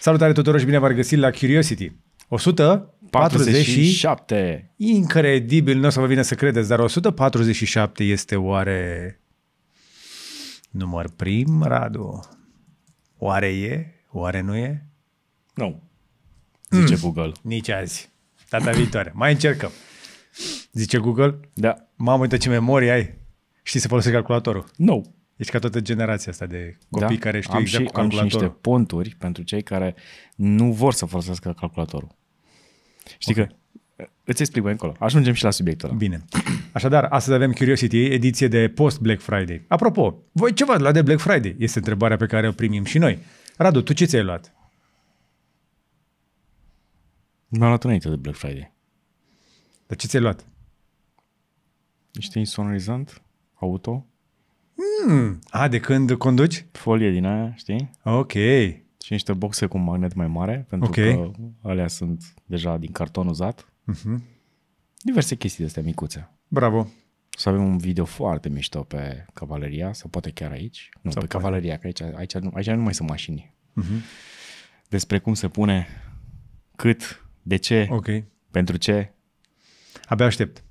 Salutare tuturor și bine v-am găsit la Curiosity. 147. Incredibil, nu o să vă vină să credeți, dar 147 este oare număr prim, Radu? Oare e? Oare nu e? Nu. Mm. Zice mm. Google. Nici azi. Data viitoare. Mai încercăm. Zice Google? Da. Mamă, uite ce memorie ai. Știi să folosești calculatorul? Nu. No. Ești deci ca toată generația asta de copii da? care știu am exact și, cu calculatorul. Am și niște ponturi pentru cei care nu vor să folosească calculatorul. Știi okay. că uh, Îți explic mai încolo. Ajungem și la subiectul ăla. Bine. Așadar, astăzi avem Curiosity, ediție de post-Black Friday. Apropo, voi ce v-ați luat de Black Friday? Este întrebarea pe care o primim și noi. Radu, tu ce ți-ai luat? Mi-am luat înainte de Black Friday. Dar ce ți-ai luat? Niște insonorizant, auto. Hmm. A, de când conduci? Folie din aia, știi? Ok. Și niște boxe cu un magnet mai mare, pentru okay. că alea sunt deja din carton uzat. Uh-huh. Diverse chestii de astea micuțe. Bravo. să avem un video foarte mișto pe Cavaleria, sau poate chiar aici. Nu, sau pe Cavaleria, că aici, aici, aici nu mai sunt mașini. Uh-huh. Despre cum se pune, cât, de ce, okay. pentru ce. Abia aștept.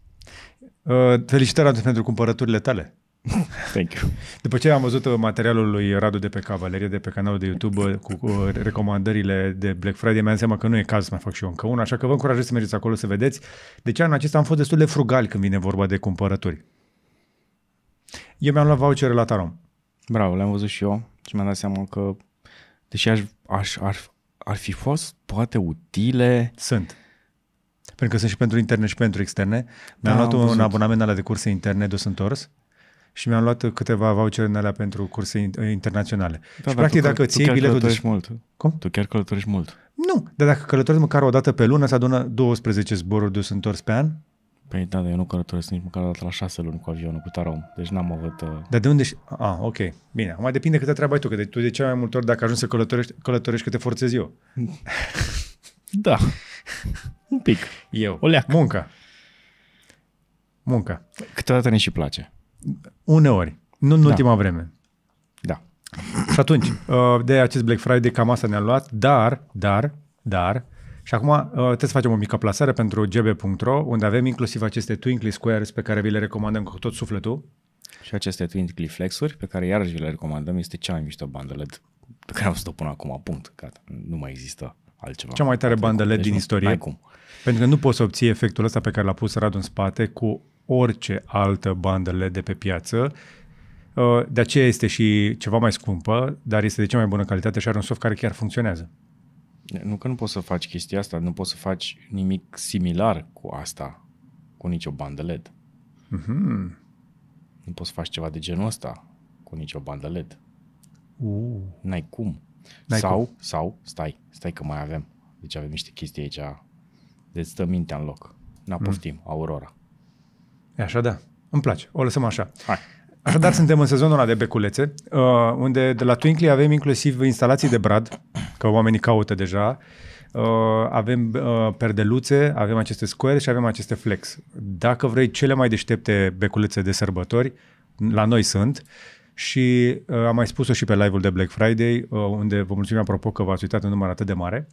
Uh, felicitări pentru cumpărăturile tale. Thank you. După ce am văzut uh, materialul lui Radu de pe Cavalerie, de pe canalul de YouTube, uh, cu, uh, recomandările de Black Friday, mi-am seama că nu e caz să mai fac și eu încă una, așa că vă încurajez să mergeți acolo să vedeți. Deci anul acesta am fost destul de frugal când vine vorba de cumpărături. Eu mi-am luat vouchere la Tarom. Bravo, le-am văzut și eu și mi-am dat seama că, deși aș, aș, ar, ar fi fost poate utile... Sunt pentru că sunt și pentru interne și pentru externe. Mi-am da, luat un abonament la de curse interne dus întors și mi-am luat câteva vouchere în alea pentru curse ă, internaționale. Da, și da, practic tu, dacă tu ții biletul... de... mult. Cum? Tu chiar călătorești mult. Nu, dar dacă călătorești măcar o dată pe lună, se adună 12 zboruri de întors pe an. Păi da, dar eu nu călătoresc nici măcar la șase luni cu avionul, cu tarom. Deci n-am avut... Uh... Dar de unde... Ah, ok. Bine. Mai depinde câte treabă ai tu, că de, tu de cea mai multe ori dacă ajungi să călătorești, călătorești că te forțezi eu. da. Un pic. Eu. O leacă. Munca. Munca. Câteodată ne și place. Uneori, nu în da. ultima vreme. Da. Și atunci, uh, de acest Black Friday cam asta ne-a luat, dar, dar, dar, și acum uh, trebuie să facem o mică plasare pentru gb.ro, unde avem inclusiv aceste Twinkly Squares pe care vi le recomandăm cu tot sufletul. Și aceste Twinkly Flexuri, pe care iarăși vi le recomandăm, este cea mai mișto bandă LED pe care am să o pun acum, punct, gata, nu mai există altceva. Cea mai tare bandă LED din deci istorie. Cum. Pentru că nu poți să obții efectul ăsta pe care l-a pus Radu în spate cu orice altă bandă LED de pe piață. Uh, de aceea este și ceva mai scumpă, dar este de cea mai bună calitate și are un soft care chiar funcționează. Nu că nu poți să faci chestia asta, nu poți să faci nimic similar cu asta, cu nicio bandă LED. Mm-hmm. Nu poți să faci ceva de genul ăsta cu nicio bandă LED. Uh. N-ai cum. N-ai sau, cum. sau, stai, stai că mai avem. Deci avem niște chestii aici, deci stă mintea în loc. N-a mm. poftim, mm. Aurora. E așa, da. Îmi place. O lăsăm așa. Hai. Așadar, suntem în sezonul ăla de beculețe, uh, unde de la Twinkly avem inclusiv instalații de brad, că oamenii caută deja, uh, avem uh, perdeluțe, avem aceste square și avem aceste flex. Dacă vrei cele mai deștepte beculețe de sărbători, la noi sunt și uh, am mai spus-o și pe live-ul de Black Friday, uh, unde vă mulțumim apropo că v-ați uitat în număr atât de mare.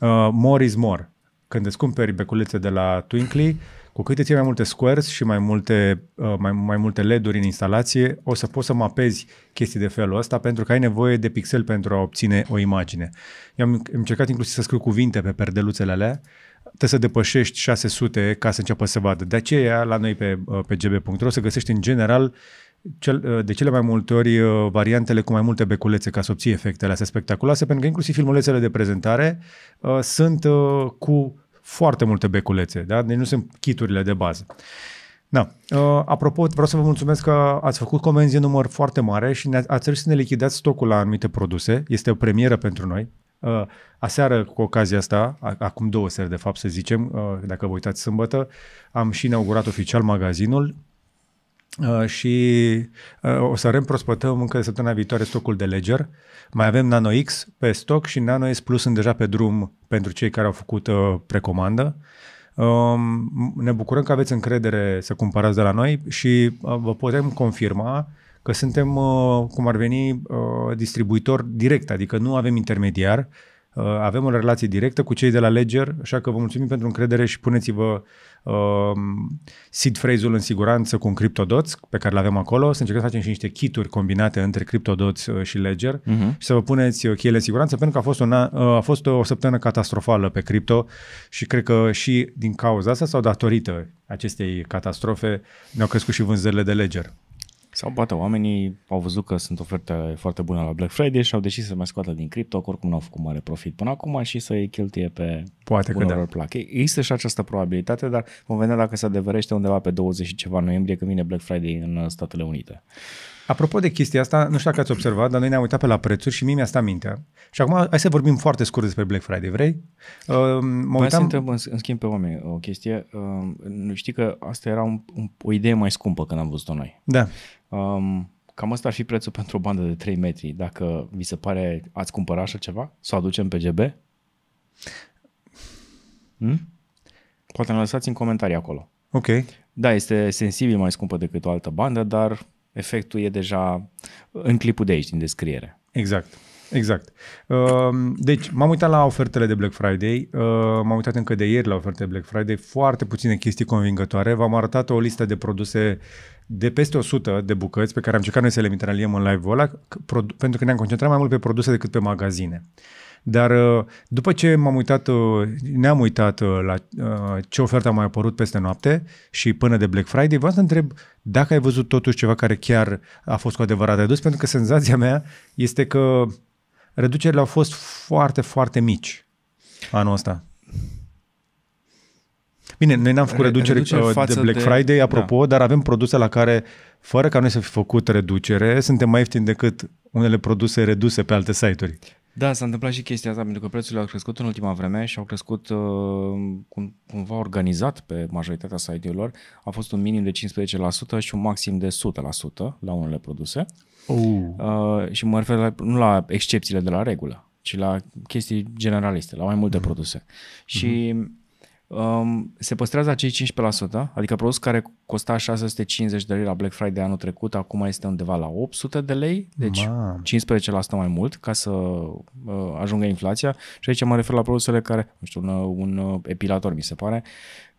Uh, more is more. Când îți cumperi beculețe de la Twinkly, cu cât îți iei mai multe squares și mai multe, uh, mai, mai multe LED-uri în instalație, o să poți să mapezi chestii de felul ăsta pentru că ai nevoie de pixel pentru a obține o imagine. Eu am încercat inclusiv să scriu cuvinte pe perdeluțele alea, trebuie să depășești 600 ca să înceapă să vadă. De aceea, la noi pe, uh, pe gb.ro să găsești în general cel, uh, de cele mai multe ori uh, variantele cu mai multe beculețe ca să obții efectele astea spectaculoase, pentru că inclusiv filmulețele de prezentare uh, sunt uh, cu foarte multe beculețe, da? deci nu sunt kiturile de bază. Da. Uh, apropo, vreau să vă mulțumesc că ați făcut comenzi în număr foarte mare și ați reușit să ne lichidați stocul la anumite produse. Este o premieră pentru noi. Uh, aseară, cu ocazia asta, acum două seri de fapt să zicem, uh, dacă vă uitați sâmbătă, am și inaugurat oficial magazinul Uh, și uh, o să reîmprospătăm încă săptămâna viitoare stocul de Ledger. Mai avem Nano X pe stoc și Nano S Plus sunt deja pe drum pentru cei care au făcut uh, precomandă. Um, ne bucurăm că aveți încredere să cumpărați de la noi și vă putem confirma că suntem, cum ar veni, distribuitor direct, adică nu avem intermediar, Uh, avem o relație directă cu cei de la Ledger, așa că vă mulțumim pentru încredere și puneți-vă uh, seed phrase-ul în siguranță cu un CryptoDots pe care îl avem acolo. Să încercăm să facem și niște kituri combinate între CryptoDots uh, și Ledger uh-huh. și să vă puneți uh, cheile în siguranță pentru că a fost, una, uh, a fost o săptămână catastrofală pe cripto și cred că și din cauza asta sau datorită acestei catastrofe ne-au crescut și vânzările de Ledger. Sau poate oamenii au văzut că sunt oferte foarte bune la Black Friday și au decis să mai scoată din cripto, oricum nu au făcut mare profit până acum și să-i cheltuie pe poate că da. plac. Există și această probabilitate, dar vom vedea dacă se adeverește undeva pe 20 și ceva noiembrie când vine Black Friday în uh, Statele Unite. Apropo de chestia asta, nu știu dacă ați observat, dar noi ne-am uitat pe la prețuri și mie mi-a stat mintea. Și acum hai să vorbim foarte scurt despre Black Friday, vrei? Uh, mă uitam... să în, în schimb pe oameni o chestie. Uh, știi că asta era un, un, o idee mai scumpă când am văzut-o noi. Da. Um, cam asta ar fi prețul pentru o bandă de 3 metri. Dacă vi se pare, ați cumpăra așa ceva? Să o aducem pe GB? Hmm? Poate ne lăsați în comentarii acolo. Ok. Da, este sensibil mai scumpă decât o altă bandă, dar efectul e deja în clipul de aici, din descriere. Exact. Exact. Ehm, deci, m-am uitat la ofertele de Black Friday, ehm, m-am uitat încă de ieri la ofertele Black Friday, foarte puține chestii convingătoare. V-am arătat o listă de produse de peste 100 de bucăți pe care am încercat noi să le mitraliem în live-ul ăla, pentru că ne-am concentrat mai mult pe produse decât pe magazine. Dar uh, după ce m-am uitat, uh, ne-am uitat uh, la ce ofertă a mai apărut peste noapte și până de Black Friday, vreau să întreb dacă ai văzut totuși ceva care chiar a fost cu adevărat redus, pentru că senzația mea este că reducerile au fost foarte, foarte mici anul ăsta. Bine, noi n-am făcut reducere, reducere uh, de Black de... Friday, da. apropo, da. dar avem produse la care, fără ca noi să fi făcut reducere, suntem mai ieftini decât unele produse reduse pe alte site-uri. Da, s-a întâmplat și chestia asta, pentru că prețurile au crescut în ultima vreme și au crescut uh, cum, cumva organizat pe majoritatea site-urilor. A fost un minim de 15% și un maxim de 100% la unele produse. Uh. Uh, și mă refer la, nu la excepțiile de la regulă, ci la chestii generaliste, la mai multe uh-huh. produse. Uh-huh. Și mm-hmm um, se păstrează acei 15%, adică produs care costa 650 de lei la Black Friday anul trecut, acum este undeva la 800 de lei, deci Man. 15% mai mult ca să uh, ajungă inflația. Și aici mă refer la produsele care, nu știu, un, un uh, epilator mi se pare,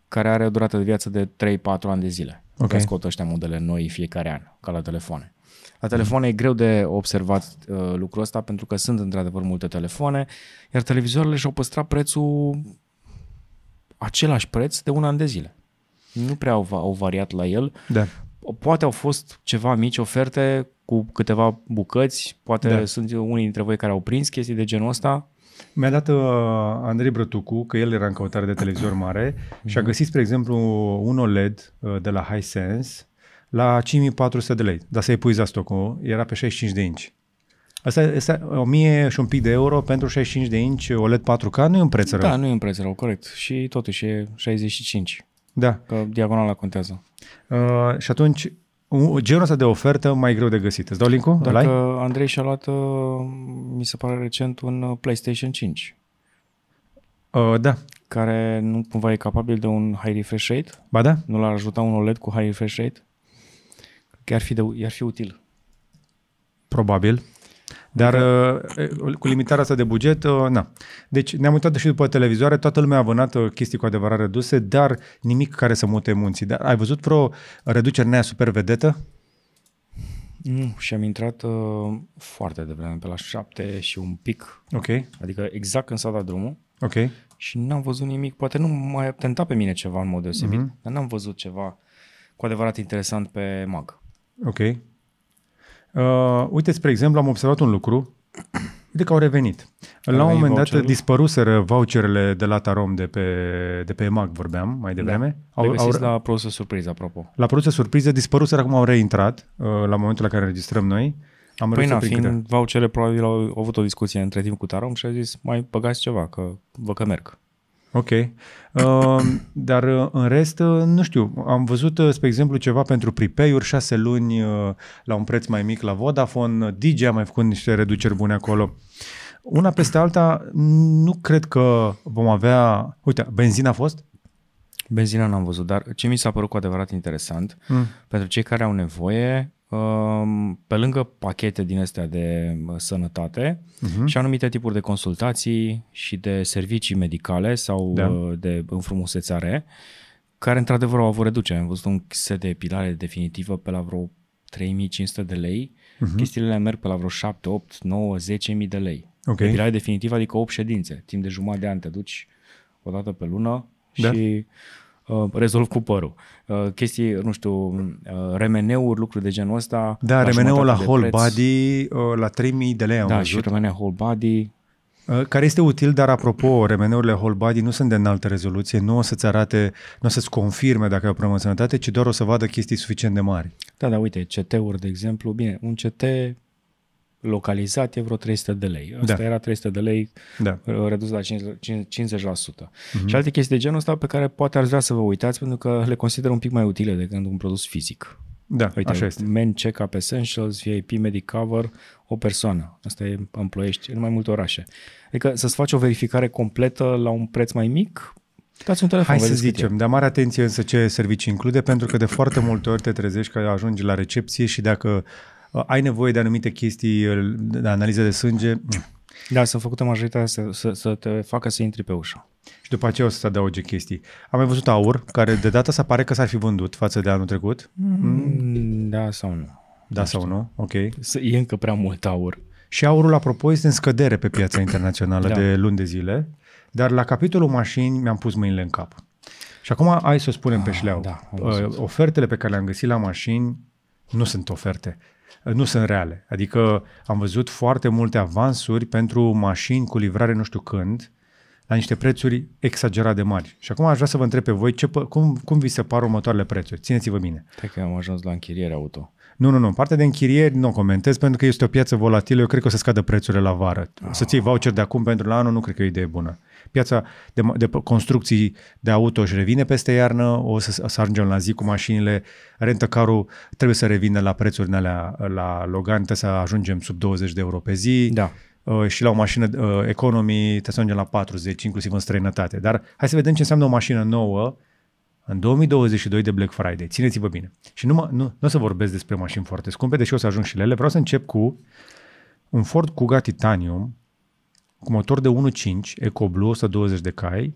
care are o durată de viață de 3-4 ani de zile. Ok. scot ăștia modele noi fiecare an, ca la telefoane. La telefoane e greu de observat uh, lucrul ăsta pentru că sunt într-adevăr multe telefoane, iar televizoarele și-au păstrat prețul același preț de un an de zile. Nu prea au, au variat la el. Da. Poate au fost ceva mici oferte cu câteva bucăți, poate da. sunt unii dintre voi care au prins chestii de genul ăsta. Mi-a dat uh, Andrei Brătucu, că el era în căutare de televizor mare mhm. și a găsit, spre exemplu, un OLED uh, de la Hisense la 5400 de lei, dar să epuiza stocul, uh, era pe 65 de inci. Asta este 1000 și un pic de euro pentru 65 de inci OLED 4K, nu e un preț da, rău. Da, nu e un preț rău, corect. Și totuși e 65. Da. Că diagonala contează. Uh, și atunci, genul ăsta de ofertă mai greu de găsit. Îți dau link-ul? Dacă Andrei și-a luat, uh, mi se pare recent, un uh, PlayStation 5. Uh, da. Care nu cumva e capabil de un high refresh rate. Ba da. Nu l-ar ajuta un OLED cu high refresh rate. Că ar fi, de, ar fi util. Probabil. Dar uh, cu limitarea asta de buget, uh, na. Deci ne-am uitat și după televizoare, toată lumea a vânat uh, chestii cu adevărat reduse, dar nimic care să mute munții. Dar ai văzut vreo reducere nea super vedetă? Nu, și am intrat uh, foarte devreme, pe la șapte și un pic. Ok. Adică exact când s-a dat drumul. Ok. Și n-am văzut nimic, poate nu mai a tentat pe mine ceva în mod deosebit, mm-hmm. dar n-am văzut ceva cu adevărat interesant pe mag. Ok. Uh, uite, spre exemplu, am observat un lucru. de că au revenit. Au la un moment voucherele? dat dispăruseră voucherele de la Tarom de pe, de pe EMAG, vorbeam mai devreme. Da. Au, au, la produse surpriză, apropo. La produse surpriză dispăruseră, acum au reintrat uh, la momentul la care înregistrăm noi. Am păi na, fiind câte... vouchere, probabil au, au avut o discuție între timp cu Tarom și a zis, mai băgați ceva, că vă că merg. Ok. Ehm, uh, dar în rest, uh, nu știu, am văzut, uh, spre exemplu, ceva pentru prepay-uri, șase luni uh, la un preț mai mic la Vodafone, uh, DJ a mai făcut niște reduceri bune acolo. Una peste alta, nu cred că vom avea... Uite, benzina a fost? Benzina n-am văzut, dar ce mi s-a părut cu adevărat interesant, mm. pentru cei care au nevoie, pe lângă pachete din astea de sănătate uh-huh. și anumite tipuri de consultații și de servicii medicale sau da. Uh, de înfrumusețare, care într-adevăr au avut reduce. Am văzut un set de epilare definitivă pe la vreo 3500 de lei, uh-huh. chestiile merg pe la vreo 7, 8, 9, 10.000 de lei. Okay. Epilare definitivă adică 8 ședințe, timp de jumătate de an te duci o dată pe lună da. și Uh, rezolv cu părul. Uh, chestii, nu știu, uh, remeneuri, lucruri de genul ăsta. Da, remeneul la whole preț. body la 3000 de lei am Da, văzut. și remenea whole body, care este util, dar apropo, remeneurile whole body nu sunt de înaltă rezoluție, nu o să-ți arate, nu o să-ți confirme dacă ai o problemă de sănătate, ci doar o să vadă chestii suficient de mari. Da, da, uite, CT-uri, de exemplu, bine, un CT localizat e vreo 300 de lei. Asta da. era 300 de lei da. Uh, redus la 50%. 50%. Mm-hmm. Și alte chestii de genul ăsta pe care poate ar vrea să vă uitați pentru că le consider un pic mai utile decât un produs fizic. Da, Uite, așa este. Men check up essentials, VIP, medic cover, o persoană. Asta e în Ploiești, în mai multe orașe. Adică să-ți faci o verificare completă la un preț mai mic, Dați un telefon, Hai să zicem, dar mare atenție însă ce servicii include, pentru că de foarte multe ori te trezești că ajungi la recepție și dacă Uh, ai nevoie de anumite chestii, uh, de analize de sânge. Da, sunt făcute majoritatea să, să, să te facă să intri pe ușă. Și după aceea o să te adauge chestii. Am mai văzut aur, care de data asta pare că s-ar fi vândut față de anul trecut. Mm, da sau nu. Da nu sau nu, ok. E încă prea mult aur. Și aurul, apropo, este în scădere pe piața internațională da. de luni de zile, dar la capitolul mașini mi-am pus mâinile în cap. Și acum hai să o spunem ah, pe șleau. Da, uh, ofertele pe care le-am găsit la mașini nu sunt oferte nu sunt reale. Adică am văzut foarte multe avansuri pentru mașini cu livrare nu știu când, la niște prețuri exagerat de mari. Și acum aș vrea să vă întreb pe voi ce, cum, cum vi se par următoarele prețuri. Țineți-vă bine. Cred că am ajuns la închiriere auto. Nu, nu, nu. Partea de închirieri nu o comentez pentru că este o piață volatilă. Eu cred că o să scadă prețurile la vară. Oh. Să ții voucher de acum pentru la anul nu cred că e o idee bună piața de, de construcții de auto își revine peste iarnă, o să, să ajungem la zi cu mașinile, rentă carul trebuie să revină la prețuri în alea, la Logan, trebuie să ajungem sub 20 de euro pe zi. Da. Uh, și la o mașină uh, economy trebuie să ajungem la 40, inclusiv în străinătate. Dar hai să vedem ce înseamnă o mașină nouă în 2022 de Black Friday. Țineți-vă bine. Și nu, mă, nu, nu o să vorbesc despre mașini foarte scumpe, deși o să ajung și ele. Vreau să încep cu un Ford Kuga Titanium cu motor de 1.5 EcoBlue 120 de cai,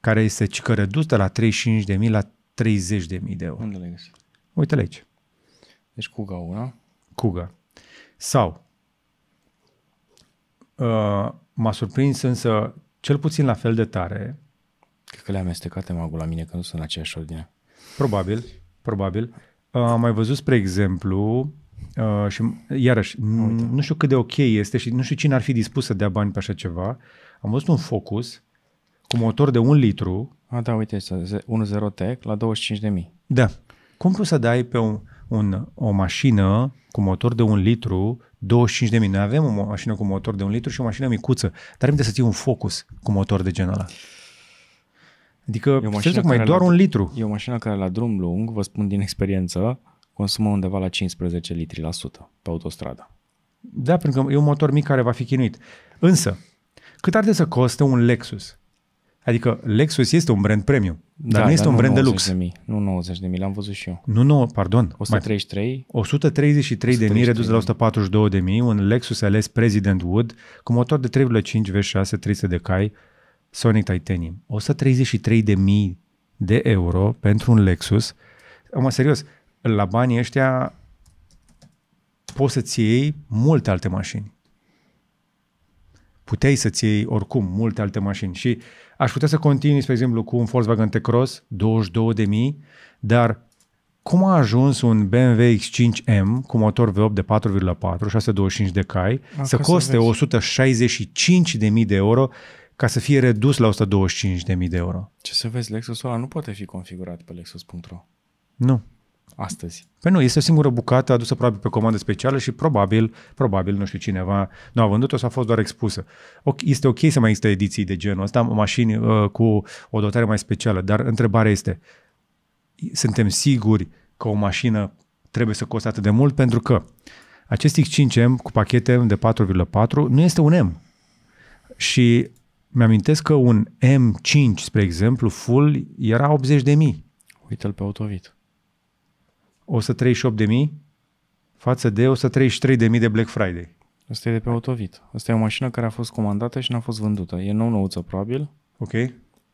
care este cică redus de la 35.000 la 30.000 de euro. Unde le găsi? Uite-le aici. Deci Cuga 1. Cuga. Sau, uh, m-a surprins însă cel puțin la fel de tare. Cred că le-a amestecat magul la mine, că nu sunt în aceeași ordine. Probabil, probabil. Uh, am mai văzut, spre exemplu, Uh, și iarăși, mm. Uite. nu știu cât de ok este și nu știu cine ar fi dispus să dea bani pe așa ceva. Am văzut un Focus cu motor de un litru. A, da, uite, este un 0 Tech la 25.000. Da. Cum poți să dai pe un, un, o mașină cu motor de un litru 25.000? Noi avem o mașină cu motor de un litru și o mașină micuță. Dar am să ții un Focus cu motor de genul ăla. Adică, știți cum mai doar la, un litru. E o mașină care la drum lung, vă spun din experiență, consumă undeva la 15 litri la sută pe autostradă. Da, pentru că e un motor mic care va fi chinuit. Însă, cât ar trebui să coste un Lexus? Adică Lexus este un brand premium, dar da, nu este dar un brand de lux. De mii, nu 90 de mii, l-am văzut și eu. Nu, nu, pardon. 133. 133 de mii redus de la 142 de mii, un Lexus Ales President Wood cu motor de 3,5 V6, 300 de cai, Sonic Titanium. 133 de mii de euro pentru un Lexus. Mă, serios, la banii ăștia poți să-ți iei multe alte mașini. Puteai să-ți iei oricum multe alte mașini și aș putea să continui, spre exemplu, cu un Volkswagen T-Cross, 22.000, dar cum a ajuns un BMW X5M cu motor V8 de 4,4, 625 de cai, a, să coste 165.000 de euro ca să fie redus la 125.000 de euro? Ce să vezi, Lexus ăla nu poate fi configurat pe Lexus.ro. Nu astăzi. Păi nu, este o singură bucată adusă probabil pe comandă specială și probabil, probabil, nu știu cineva, nu a vândut-o sau a fost doar expusă. Este ok să mai există ediții de genul ăsta, mașini uh, cu o dotare mai specială, dar întrebarea este, suntem siguri că o mașină trebuie să coste atât de mult? Pentru că acest X5M cu pachete de 4,4 nu este un M. Și mi-amintesc că un M5, spre exemplu, full, era 80 de mii. Uite-l pe Autovit. 138.000 față de 133.000 de Black Friday. Asta e de pe Autovit. Asta e o mașină care a fost comandată și n-a fost vândută. E nou-nouță, probabil. Ok.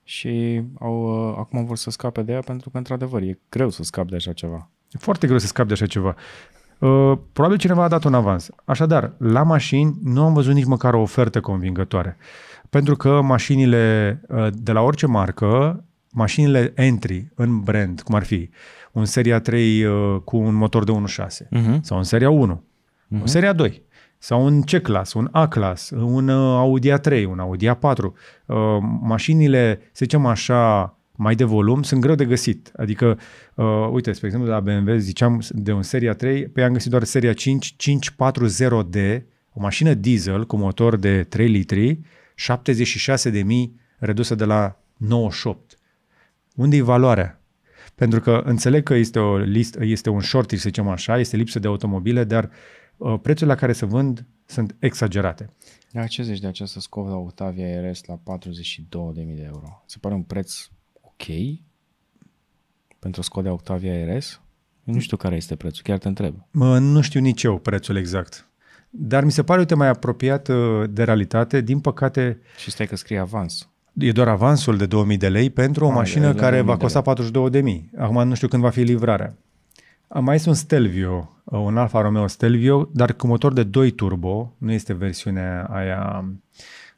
Și au, uh, acum vor să scape de ea pentru că, într-adevăr, e greu să scape de așa ceva. E foarte greu să scape de așa ceva. Uh, probabil cineva a dat un avans. Așadar, la mașini nu am văzut nici măcar o ofertă convingătoare. Pentru că mașinile uh, de la orice marcă mașinile entry în brand, cum ar fi un Seria 3 uh, cu un motor de 1.6 uh-huh. Mhm. sau un Seria 1, uh-huh. Mhm. un Seria 2 sau un C-Class, un A-Class, un uh, Audi A3, un Audi A4. Uh, mașinile, să zicem așa, mai de volum, sunt greu de găsit. Adică, uh, uite, spre exemplu, la BMW ziceam de un Seria 3, pe ea am găsit doar Seria 5, 540D, o mașină diesel cu motor de 3 litri, 76.000 redusă de la 98. Unde e valoarea? Pentru că înțeleg că este, o list, este un shortage, să zicem așa, este lipsă de automobile, dar uh, prețurile la care se vând sunt exagerate. La da, zici de această Skoda Octavia RS la 42.000 de euro. Se pare un preț ok pentru Skoda Octavia RS? Nu știu care este prețul, chiar te întreb. Mă, nu știu nici eu prețul exact. Dar mi se pare, uite, mai apropiat de realitate, din păcate... Și stai că scrie avans e doar avansul de 2000 de lei pentru o A, ah, mașină de, care va costa 42 de mii. Acum nu știu când va fi livrarea. Mai este un Stelvio, un Alfa Romeo Stelvio, dar cu motor de 2 turbo, nu este versiunea aia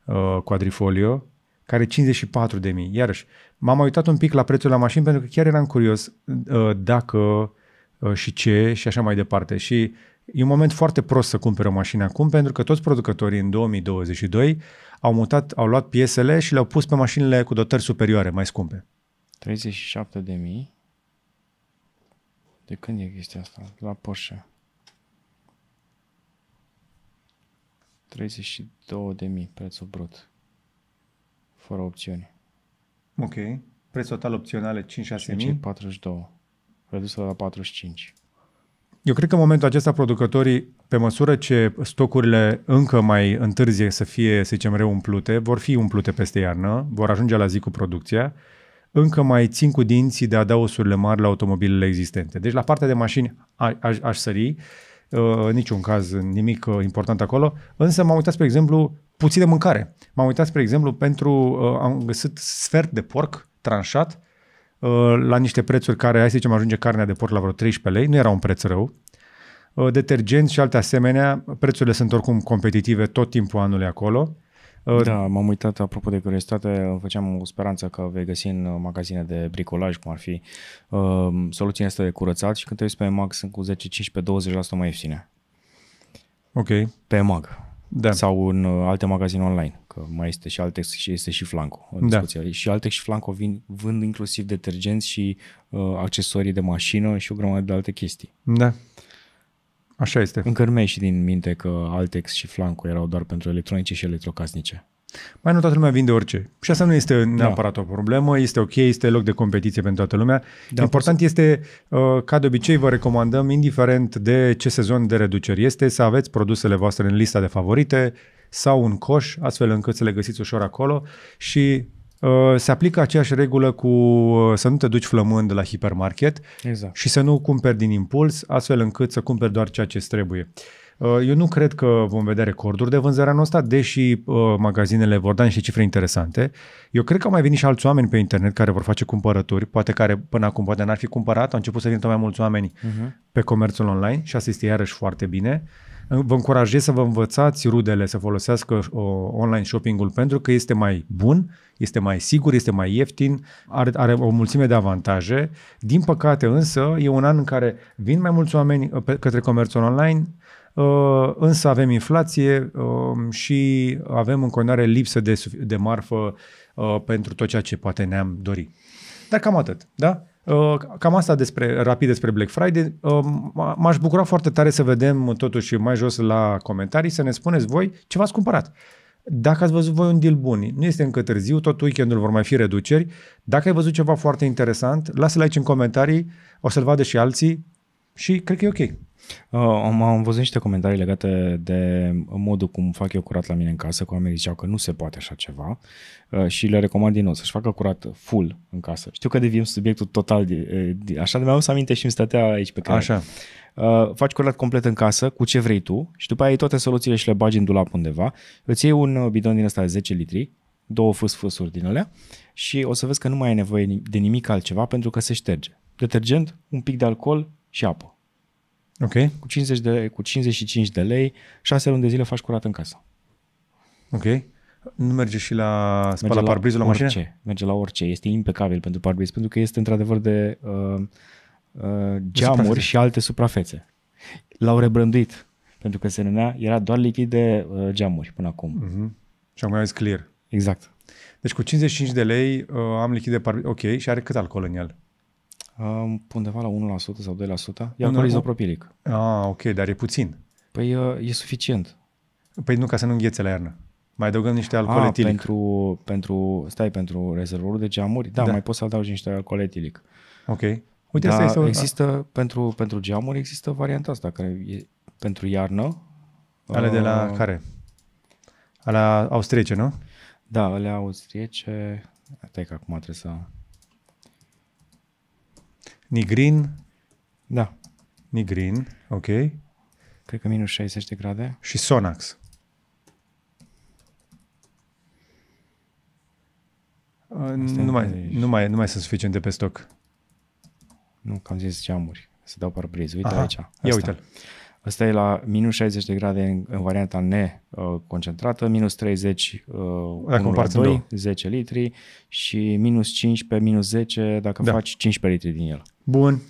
uh, quadrifolio, care 54 de mii. Iarăși, m-am uitat un pic la prețul la mașini pentru că chiar eram curios uh, dacă uh, și ce și așa mai departe. Și E un moment foarte prost să cumpere o mașină acum, pentru că toți producătorii în 2022 au mutat, au luat piesele și le-au pus pe mașinile cu dotări superioare, mai scumpe. 37 de mii? De când e chestia asta? La Porsche. 32 de mii prețul brut. Fără opțiuni. Ok. Preț total e 5-6 mii? 42. Redusă la 45. Eu cred că în momentul acesta producătorii, pe măsură ce stocurile încă mai întârzie să fie, să zicem, reumplute, vor fi umplute peste iarnă, vor ajunge la zi cu producția, încă mai țin cu dinții de adausurile mari la automobilele existente. Deci la partea de mașini a, a, aș sări, uh, în niciun caz nimic uh, important acolo, însă m-am uitat, spre exemplu, puțin de mâncare. M-am uitat, spre exemplu, pentru, uh, am găsit sfert de porc tranșat, Uh, la niște prețuri care, hai să zicem, ajunge carnea de porc la vreo 13 lei, nu era un preț rău. Uh, detergenți și alte asemenea, prețurile sunt oricum competitive tot timpul anului acolo. Uh, da, m-am uitat, apropo de curiozitate, făceam o speranță că vei găsi în magazine de bricolaj, cum ar fi, soluția asta de curățat și când te uiți pe mag sunt cu 10, 15, 20% mai ieftine. Ok. Pe mag da. sau în uh, alte magazine online, că mai este și Altex și este și Flanco în da. Și Altex și Flanco vin, vând inclusiv detergenți și uh, accesorii de mașină și o grămadă de alte chestii. Da. Așa este. Încă și din minte că Altex și Flanco erau doar pentru electronice și electrocasnice. Mai nu toată lumea vinde orice. Și asta nu este da. neapărat da. o problemă, este ok, este loc de competiție pentru toată lumea. Da, Important poți. este, uh, ca de obicei, vă recomandăm, indiferent de ce sezon de reduceri este, să aveți produsele voastre în lista de favorite sau un coș, astfel încât să le găsiți ușor acolo și uh, se aplică aceeași regulă cu uh, să nu te duci flămând la hipermarket exact. și să nu cumperi din impuls, astfel încât să cumperi doar ceea ce trebuie. Eu nu cred că vom vedea recorduri de vânzare anul ăsta, deși uh, magazinele vor da niște cifre interesante. Eu cred că au mai venit și alți oameni pe internet care vor face cumpărături, poate care până acum poate n-ar fi cumpărat, au început să vină mai mulți oameni uh-huh. pe comerțul online și asta este iarăși foarte bine. Vă încurajez să vă învățați rudele să folosească online shopping-ul pentru că este mai bun, este mai sigur, este mai ieftin, are, are o mulțime de avantaje. Din păcate însă e un an în care vin mai mulți oameni uh, pe, către comerțul online, Uh, însă avem inflație um, și avem în continuare lipsă de, de marfă uh, pentru tot ceea ce poate ne-am dori. Dar cam atât, da? Uh, cam asta despre, rapid despre Black Friday. Um, m-aș bucura foarte tare să vedem totuși mai jos la comentarii să ne spuneți voi ce v-ați cumpărat. Dacă ați văzut voi un deal bun, nu este încă târziu, tot weekendul vor mai fi reduceri. Dacă ai văzut ceva foarte interesant, lasă-l aici în comentarii, o să-l vadă și alții și cred că e ok. Uh, am, am văzut niște comentarii legate de modul cum fac eu curat la mine în casă, cu oamenii ziceau că nu se poate așa ceva uh, și le recomand din nou să-și facă curat full în casă. Știu că devin subiectul total, de, de, așa de mi-am să aminte și îmi stătea aici pe care. Așa. Uh, faci curat complet în casă, cu ce vrei tu și după aia ai toate soluțiile și le bagi în dulap undeva. Îți iei un uh, bidon din ăsta de 10 litri, două fâs-fâsuri din alea și o să vezi că nu mai ai nevoie de nimic altceva pentru că se șterge. Detergent, un pic de alcool și apă Ok. Cu, 50 de, cu 55 de lei, 6 luni de zile faci curat în casă. Ok. Nu merge și la spala merge la parbrizul la, orice, mașină? Orice, merge la orice. Este impecabil pentru parbriz, pentru că este într-adevăr de uh, uh, geamuri de și alte suprafețe. L-au rebrandit, pentru că se numea, era doar lichid de uh, geamuri până acum. Uh-huh. Și acum zis clear. Exact. Deci cu 55 de lei uh, am lichid de parbriz, ok, și are cât alcool în el? Uh, undeva la 1% sau 2%. E alcool izopropilic. Ah, ok, dar e puțin. Păi uh, e suficient. Păi nu, ca să nu înghețe la iarnă. Mai adăugăm niște ah, alcool Ah, etilic. Pentru, pentru, stai, pentru rezervorul de geamuri? Da, da. mai poți să adaugi niște alcool etilic. Ok. Uite, Dar asta este există, a... pentru, pentru geamuri există varianta asta, care e pentru iarnă. Ale de la uh. care? Ale austriece, nu? Da, ale austriece. Stai că acum trebuie să... Nigrin. Da. Nigrin, ok. Cred că minus 60 de grade. Și Sonax. nu mai, nu, mai, nu mai sunt de pe stoc. Nu, că am zis geamuri. Să dau parbrizul. Uite Aha. aici. Asta. Ia uite-l. Asta e la minus 60 de grade în, în varianta neconcentrată, uh, minus 30 dacă 1 la 2, 2, 10 litri și minus 5 pe minus 10 dacă da. faci 15 litri din el. Bun.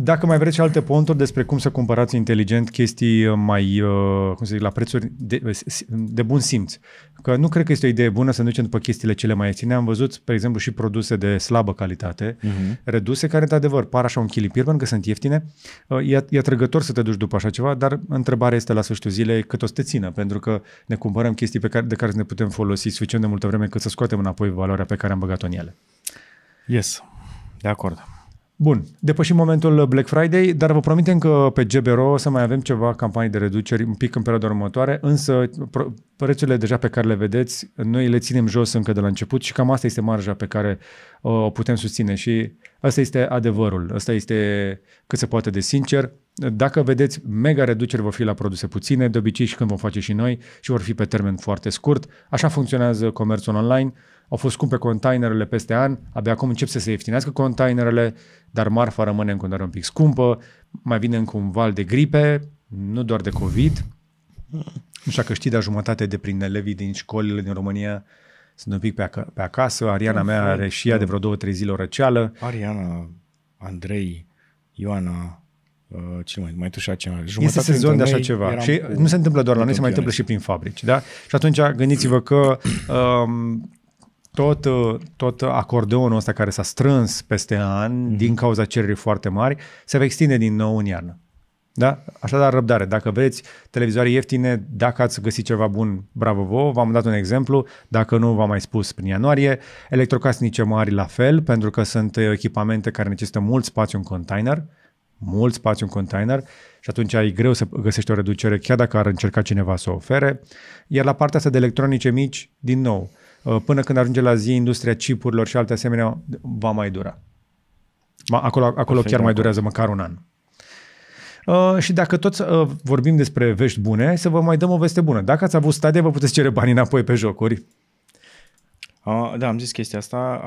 Dacă mai vreți și alte ponturi despre cum să cumpărați inteligent chestii uh, mai, uh, cum să zic, la prețuri de, uh, de bun simț. Că nu cred că este o idee bună să ducem după chestiile cele mai ieftine. Am văzut, pe exemplu, și produse de slabă calitate, uh-huh. reduse, care, într adevăr, par așa un chilipir, pentru că sunt ieftine. E, e atrăgător să te duci după așa ceva, dar întrebarea este la sfârșitul zilei cât o să te țină, pentru că ne cumpărăm chestii pe care, de care ne putem folosi suficient de multă vreme cât să scoatem înapoi valoarea pe care am băgat-o în ele. Yes, de acord. Bun, depășim momentul Black Friday, dar vă promitem că pe GBRO o să mai avem ceva campanii de reduceri un pic în perioada următoare, însă prețurile deja pe care le vedeți, noi le ținem jos încă de la început și cam asta este marja pe care uh, o putem susține și asta este adevărul, asta este cât se poate de sincer. Dacă vedeți, mega reduceri vor fi la produse puține, de obicei și când vom face și noi și vor fi pe termen foarte scurt. Așa funcționează comerțul online au fost scumpe containerele peste an, abia acum încep să se ieftinească containerele, dar marfa rămâne încă un pic scumpă, mai vine încă un val de gripe, nu doar de COVID, așa că știi, dar jumătate de prin elevii din școlile din România sunt un pic pe, ac- pe acasă, Ariana mea are și ea da. de vreo două, trei zile o răceală. Ariana, Andrei, Ioana, Uh, ce mai, mai tu și aceea, jumătate Este sezon de așa ceva și nu se întâmplă doar la noi, se mai întâmplă și prin fabrici, da? Și atunci gândiți-vă că um, tot, uh, tot acordeonul ăsta care s-a strâns peste an mm-hmm. din cauza cererii foarte mari se va extinde din nou în iarnă. Da? Așadar, răbdare. Dacă vreți televizoare ieftine, dacă ați găsit ceva bun, bravo vouă, v-am dat un exemplu. Dacă nu, v-am mai spus prin ianuarie. Electrocasnice mari la fel, pentru că sunt echipamente care necesită mult spațiu în container, mult spațiu în container și atunci ai greu să găsești o reducere chiar dacă ar încerca cineva să o ofere. Iar la partea asta de electronice mici, din nou, uh, Uh, până când ajunge la zi industria chipurilor și alte asemenea, va mai dura. Acolo, acolo chiar mai durează măcar un an. Uh, și dacă tot uh, vorbim despre vești bune, să vă mai dăm o veste bună. Dacă ați avut stadia, vă puteți cere banii înapoi pe jocuri. Uh, da, am zis chestia asta.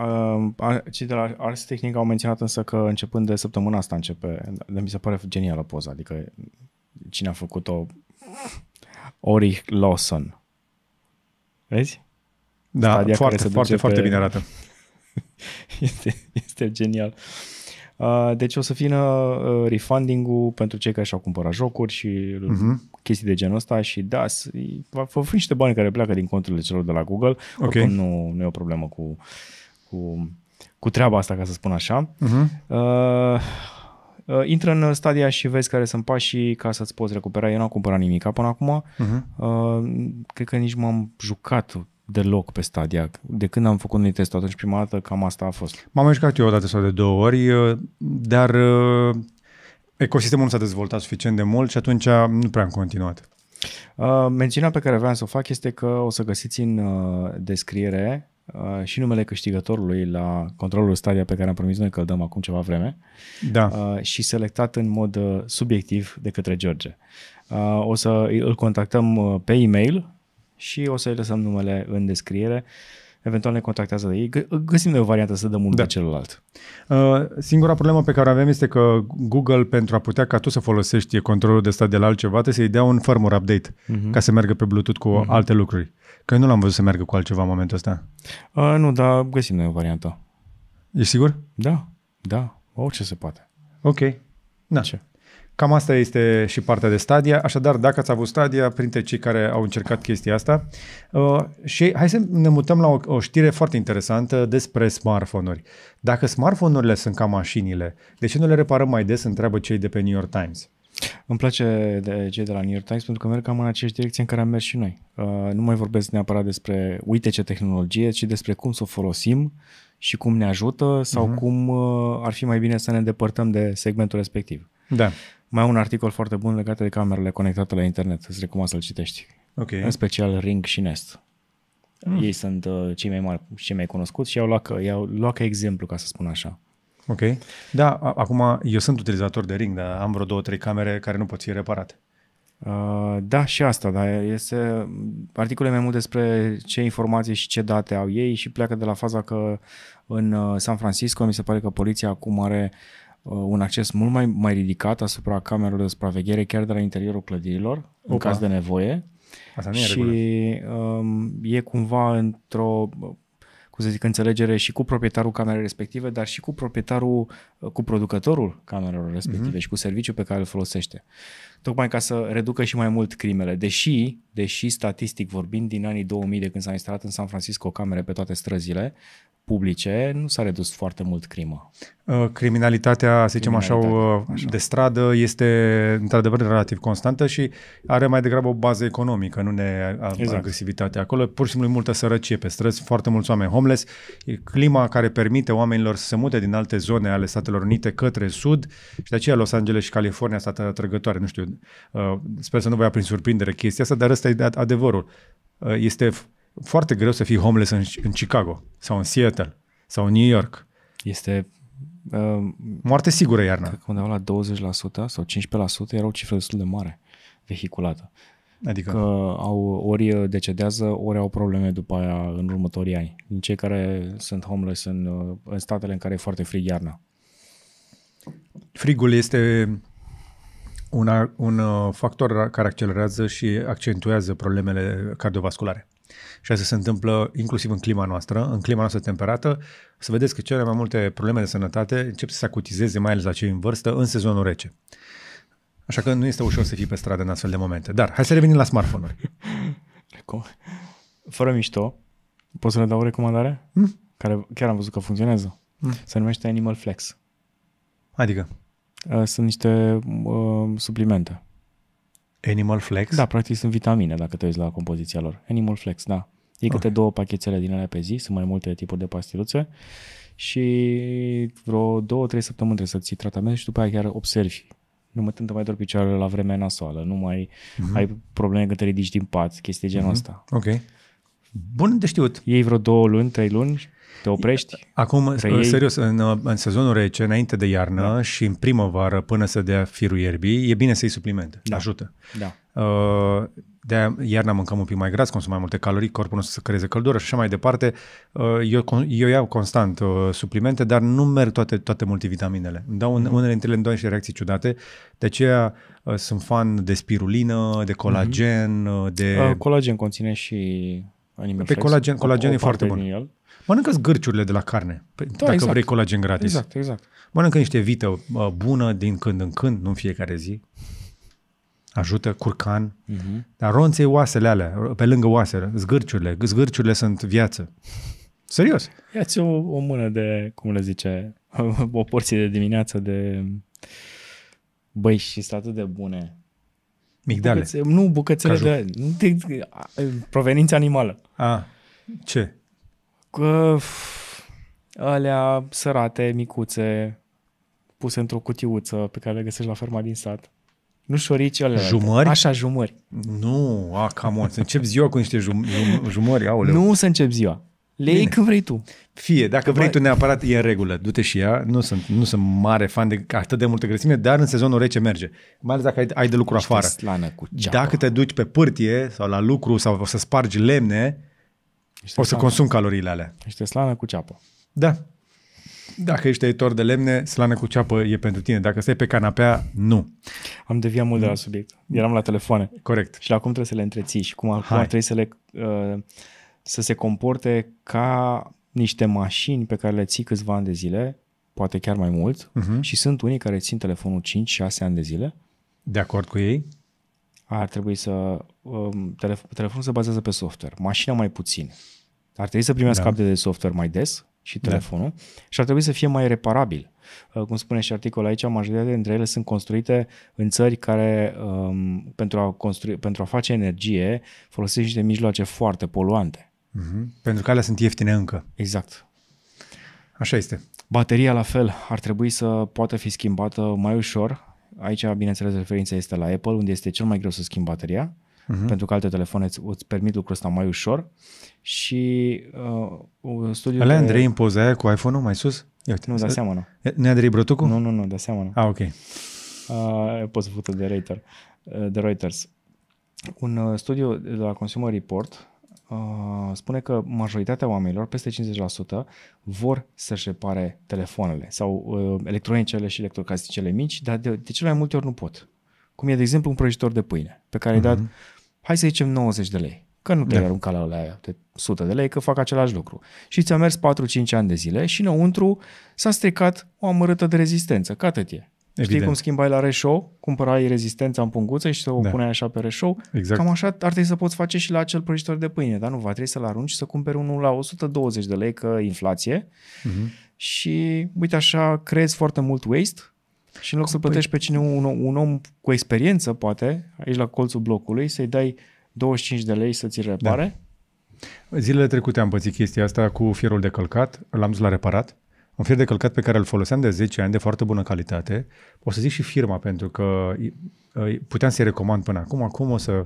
Uh, cei de la Ars tehnica au menționat însă că începând de săptămâna asta începe, de mi se pare genială poza, adică cine a făcut-o? Ori Lawson. Vezi? Da, Stadia foarte, care se foarte, foarte pe... bine arată. este, este genial. Deci o să vină refunding-ul pentru cei care și-au cumpărat jocuri și uh-huh. chestii de genul ăsta și da, va fi niște bani care pleacă din conturile celor de la Google. Okay. nu, nu e o problemă cu, cu, cu treaba asta, ca să spun așa. Uh-huh. Uh, Uh, intră în stadia și vezi care sunt pașii ca să-ți poți recupera. Eu n-am cumpărat nimic până acum. Uh-huh. Uh, cred că nici m-am jucat deloc pe Stadia. De când am făcut noi testul atunci prima dată, cam asta a fost. M-am jucat eu o dată sau de două ori, uh, dar uh, ecosistemul nu s-a dezvoltat suficient de mult și atunci nu prea am continuat. Uh, mențiunea pe care vreau să o fac este că o să găsiți în descriere și numele câștigătorului la controlul Stadia pe care am promis noi că îl dăm acum ceva vreme da. și selectat în mod subiectiv de către George. o să îl contactăm pe e-mail și o să-i lăsăm numele în descriere. Eventual ne contactează de ei. Găsim noi o variantă să dăm unul da. pe celălalt. Uh, singura problemă pe care o avem este că Google, pentru a putea ca tu să folosești controlul de stat de la altceva, trebuie să-i dea un firmware update uh-huh. ca să meargă pe Bluetooth cu uh-huh. alte lucruri. Că nu l-am văzut să meargă cu altceva în momentul ăsta. Uh, nu, dar găsim noi o variantă. Ești sigur? Da, da, orice oh, se poate. Ok. Da. Ce? Cam asta este și partea de Stadia. Așadar, dacă ați avut Stadia, printre cei care au încercat chestia asta. Uh, și hai să ne mutăm la o, o știre foarte interesantă despre smartphone-uri. Dacă smartphone-urile sunt ca mașinile, de ce nu le reparăm mai des, întreabă cei de pe New York Times. Îmi place de cei de la New York Times pentru că merg cam în aceeași direcție în care am mers și noi. Uh, nu mai vorbesc neapărat despre uite ce tehnologie, ci despre cum să o folosim și cum ne ajută sau uh-huh. cum uh, ar fi mai bine să ne îndepărtăm de segmentul respectiv. Da. Mai un articol foarte bun legat de camerele conectate la internet, îți recomand să-l citești. Ok. În special Ring și Nest. Mm. Ei sunt uh, cei mai mari, cei mai cunoscuți și i-au luat, i-au luat ca exemplu, ca să spun așa. Ok. Da, a- acum eu sunt utilizator de Ring, dar am vreo două, trei camere care nu pot fi reparate. Uh, da, și asta, dar este articolul mai mult despre ce informații și ce date au ei și pleacă de la faza că în uh, San Francisco mi se pare că poliția acum are uh, Uh, un acces mult mai, mai ridicat asupra camerelor de supraveghere chiar de la interiorul clădirilor, Opa. în caz de nevoie. Asta nu e și um, e cumva într-o cum să zic, înțelegere și cu proprietarul camerei respective, dar și cu proprietarul, uh, cu producătorul camerelor respective mm-hmm. și cu serviciul pe care îl folosește. Tocmai ca să reducă și mai mult crimele, deși, deși statistic vorbind, din anii 2000 de când s-a instalat în San Francisco camere pe toate străzile, publice, nu s-a redus foarte mult crimă uh, Criminalitatea, să zicem uh, așa, de stradă este într-adevăr relativ constantă și are mai degrabă o bază economică, nu ne exact. agresivitate. Acolo pur și simplu multă sărăcie pe străzi, foarte mulți oameni homeless, clima care permite oamenilor să se mute din alte zone ale Statelor Unite către sud și de aceea Los Angeles și California sunt atrăgătoare. Nu știu, uh, sper să nu vă ia prin surprindere chestia asta, dar ăsta e adevărul. Este foarte greu să fii homeless în, în Chicago sau în Seattle sau în New York. Este... Uh, Moarte sigură iarna. că undeva la 20% sau 15% era o cifră destul de mare vehiculată. Adică? Că au, ori decedează, ori au probleme după aia în următorii ani. Din cei care sunt homeless în, uh, în statele în care e foarte frig iarna. Frigul este una, un uh, factor care accelerează și accentuează problemele cardiovasculare. Și asta se întâmplă inclusiv în clima noastră, în clima noastră temperată. Să vedeți că cele mai multe probleme de sănătate încep să se acutizeze, mai ales la cei în vârstă, în sezonul rece. Așa că nu este ușor să fii pe stradă în astfel de momente. Dar hai să revenim la smartphone-uri. Fără mișto, pot să le dau o recomandare? Hmm? Care chiar am văzut că funcționează. Hmm? Se numește Animal Flex. Adică? Ă, sunt niște uh, suplimente Animal Flex? Da, practic sunt vitamine dacă te uiți la compoziția lor. Animal Flex, da. E oh. câte okay. două pachetele din ele pe zi, sunt mai multe tipuri de pastiluțe și vreo două, trei săptămâni trebuie să ții tratament și după aia chiar observi. Nu mă tântă mai doar picioarele la vremea nasoală, nu mai mm-hmm. ai probleme când te ridici din pat, chestii genul mm-hmm. ăsta. Ok. Bun de știut. Ei vreo două luni, trei luni te oprești? Acum, reiei. serios, în, în sezonul rece, înainte de iarnă da. și în primăvară, până să dea firul ierbii, e bine să-i suplimente. Da. Ajută. Da. Uh, de iarna mâncăm un pic mai gras, consum mai multe calorii, corpul nostru să creeze căldură și așa mai departe. Uh, eu, eu iau constant uh, suplimente, dar nu merg toate, toate multivitaminele. Îmi dau un, mm-hmm. unele dintre ele îmi dau și reacții ciudate. De aceea sunt fan de spirulină, de colagen, mm-hmm. de... colagen conține și Pe colagen, colagen o, e foarte bun. El. Mănâncă gârciurile de la carne, da, dacă exact. vrei colagen gratis. Exact, exact. Mănâncă niște vită uh, bună din când în când, nu în fiecare zi. Ajută, curcan. Uh-huh. Dar ronței oasele alea, pe lângă oasele, zgârciurile. Zgârciurile sunt viață. Serios. Ia-ți o, o mână de, cum le zice, o porție de dimineață de... Băi, și sunt atât de bune. Migdale. Bucăț- nu, bucățele Caju. de, de, de, provenință animală. A, ce? uh, alea sărate, micuțe, puse într-o cutiuță pe care le găsești la ferma din sat. Nu șorici alea. Jumări? Așa, jumări. Nu, a, cam on, să încep ziua cu niște jum, jum, jumări, aoleu. Nu să încep ziua. Le iei când vrei tu. Fie, dacă vrei tu neapărat, e în regulă, du-te și ea. Nu sunt, nu sunt mare fan de atât de multă grăsime, dar în sezonul rece merge. Mai ales dacă ai, ai de lucru afară. Cu dacă te duci pe pârtie sau la lucru sau să spargi lemne, niște o să consum caloriile alea. Niște slană cu ceapă. Da. Dacă ești tăietor de lemne, slană cu ceapă e pentru tine. Dacă stai pe canapea, nu. Am deviat mult de la subiect. Eram la telefoane. Corect. Și la cum trebuie să le întreții și cum, Hai. ar trebui să, le, uh, să se comporte ca niște mașini pe care le ții câțiva ani de zile, poate chiar mai mult, uh-huh. și sunt unii care țin telefonul 5-6 ani de zile. De acord cu ei ar trebui să... Um, telefonul se bazează pe software, mașina mai puțin. Ar trebui să primească da. update de software mai des și da. telefonul da. și ar trebui să fie mai reparabil. Uh, cum spune și articolul aici, majoritatea dintre ele sunt construite în țări care um, pentru, a construi, pentru a face energie folosesc niște mijloace foarte poluante. Mm-hmm. Pentru că alea sunt ieftine încă. Exact. Așa este. Bateria la fel ar trebui să poată fi schimbată mai ușor, Aici, bineînțeles, referința este la Apple, unde este cel mai greu să schimbi bateria, uh-huh. pentru că alte telefoane îți, îți permit lucrul ăsta mai ușor. Și uh, studiul... Alea de... Andrei în poza aia cu iPhone-ul mai sus? Ia uite, nu, da seamănă. e Andrei Brătucu? Nu, nu, nu, da seamănă. Ah, ok. Uh, poți să de Reuters. Uh, de Reuters. Un uh, studiu de la Consumer Report Uh, spune că majoritatea oamenilor, peste 50%, vor să-și repare telefoanele sau uh, electronicele și electrocasnicele mici, dar de, de cele mai multe ori nu pot. Cum e, de exemplu, un prăjitor de pâine, pe care uh-huh. ai dat, mhm. hai să zicem, 90 de lei. Că nu te da. arunca la aia de 100 de lei, că fac același lucru. Și ți-a mers 4-5 ani de zile și înăuntru s-a stricat o amărâtă de rezistență, că atât e. Evident. Știi cum schimbai la reșou? Cumpărai rezistența în punguță și să o da. puneai așa pe reșou? Exact. Cam așa ar trebui să poți face și la acel prăjitor de pâine, dar nu va trebui să-l arunci și să cumperi unul la 120 de lei, că inflație. Uh-huh. Și uite așa creezi foarte mult waste și în loc să plătești pe cine un, un om cu experiență, poate, aici la colțul blocului, să-i dai 25 de lei să ți repare. Da. Zilele trecute am pățit chestia asta cu fierul de călcat, l-am dus la reparat un fir de călcat pe care îl foloseam de 10 ani, de foarte bună calitate. O să zic și firma, pentru că puteam să-i recomand până acum. Acum o să...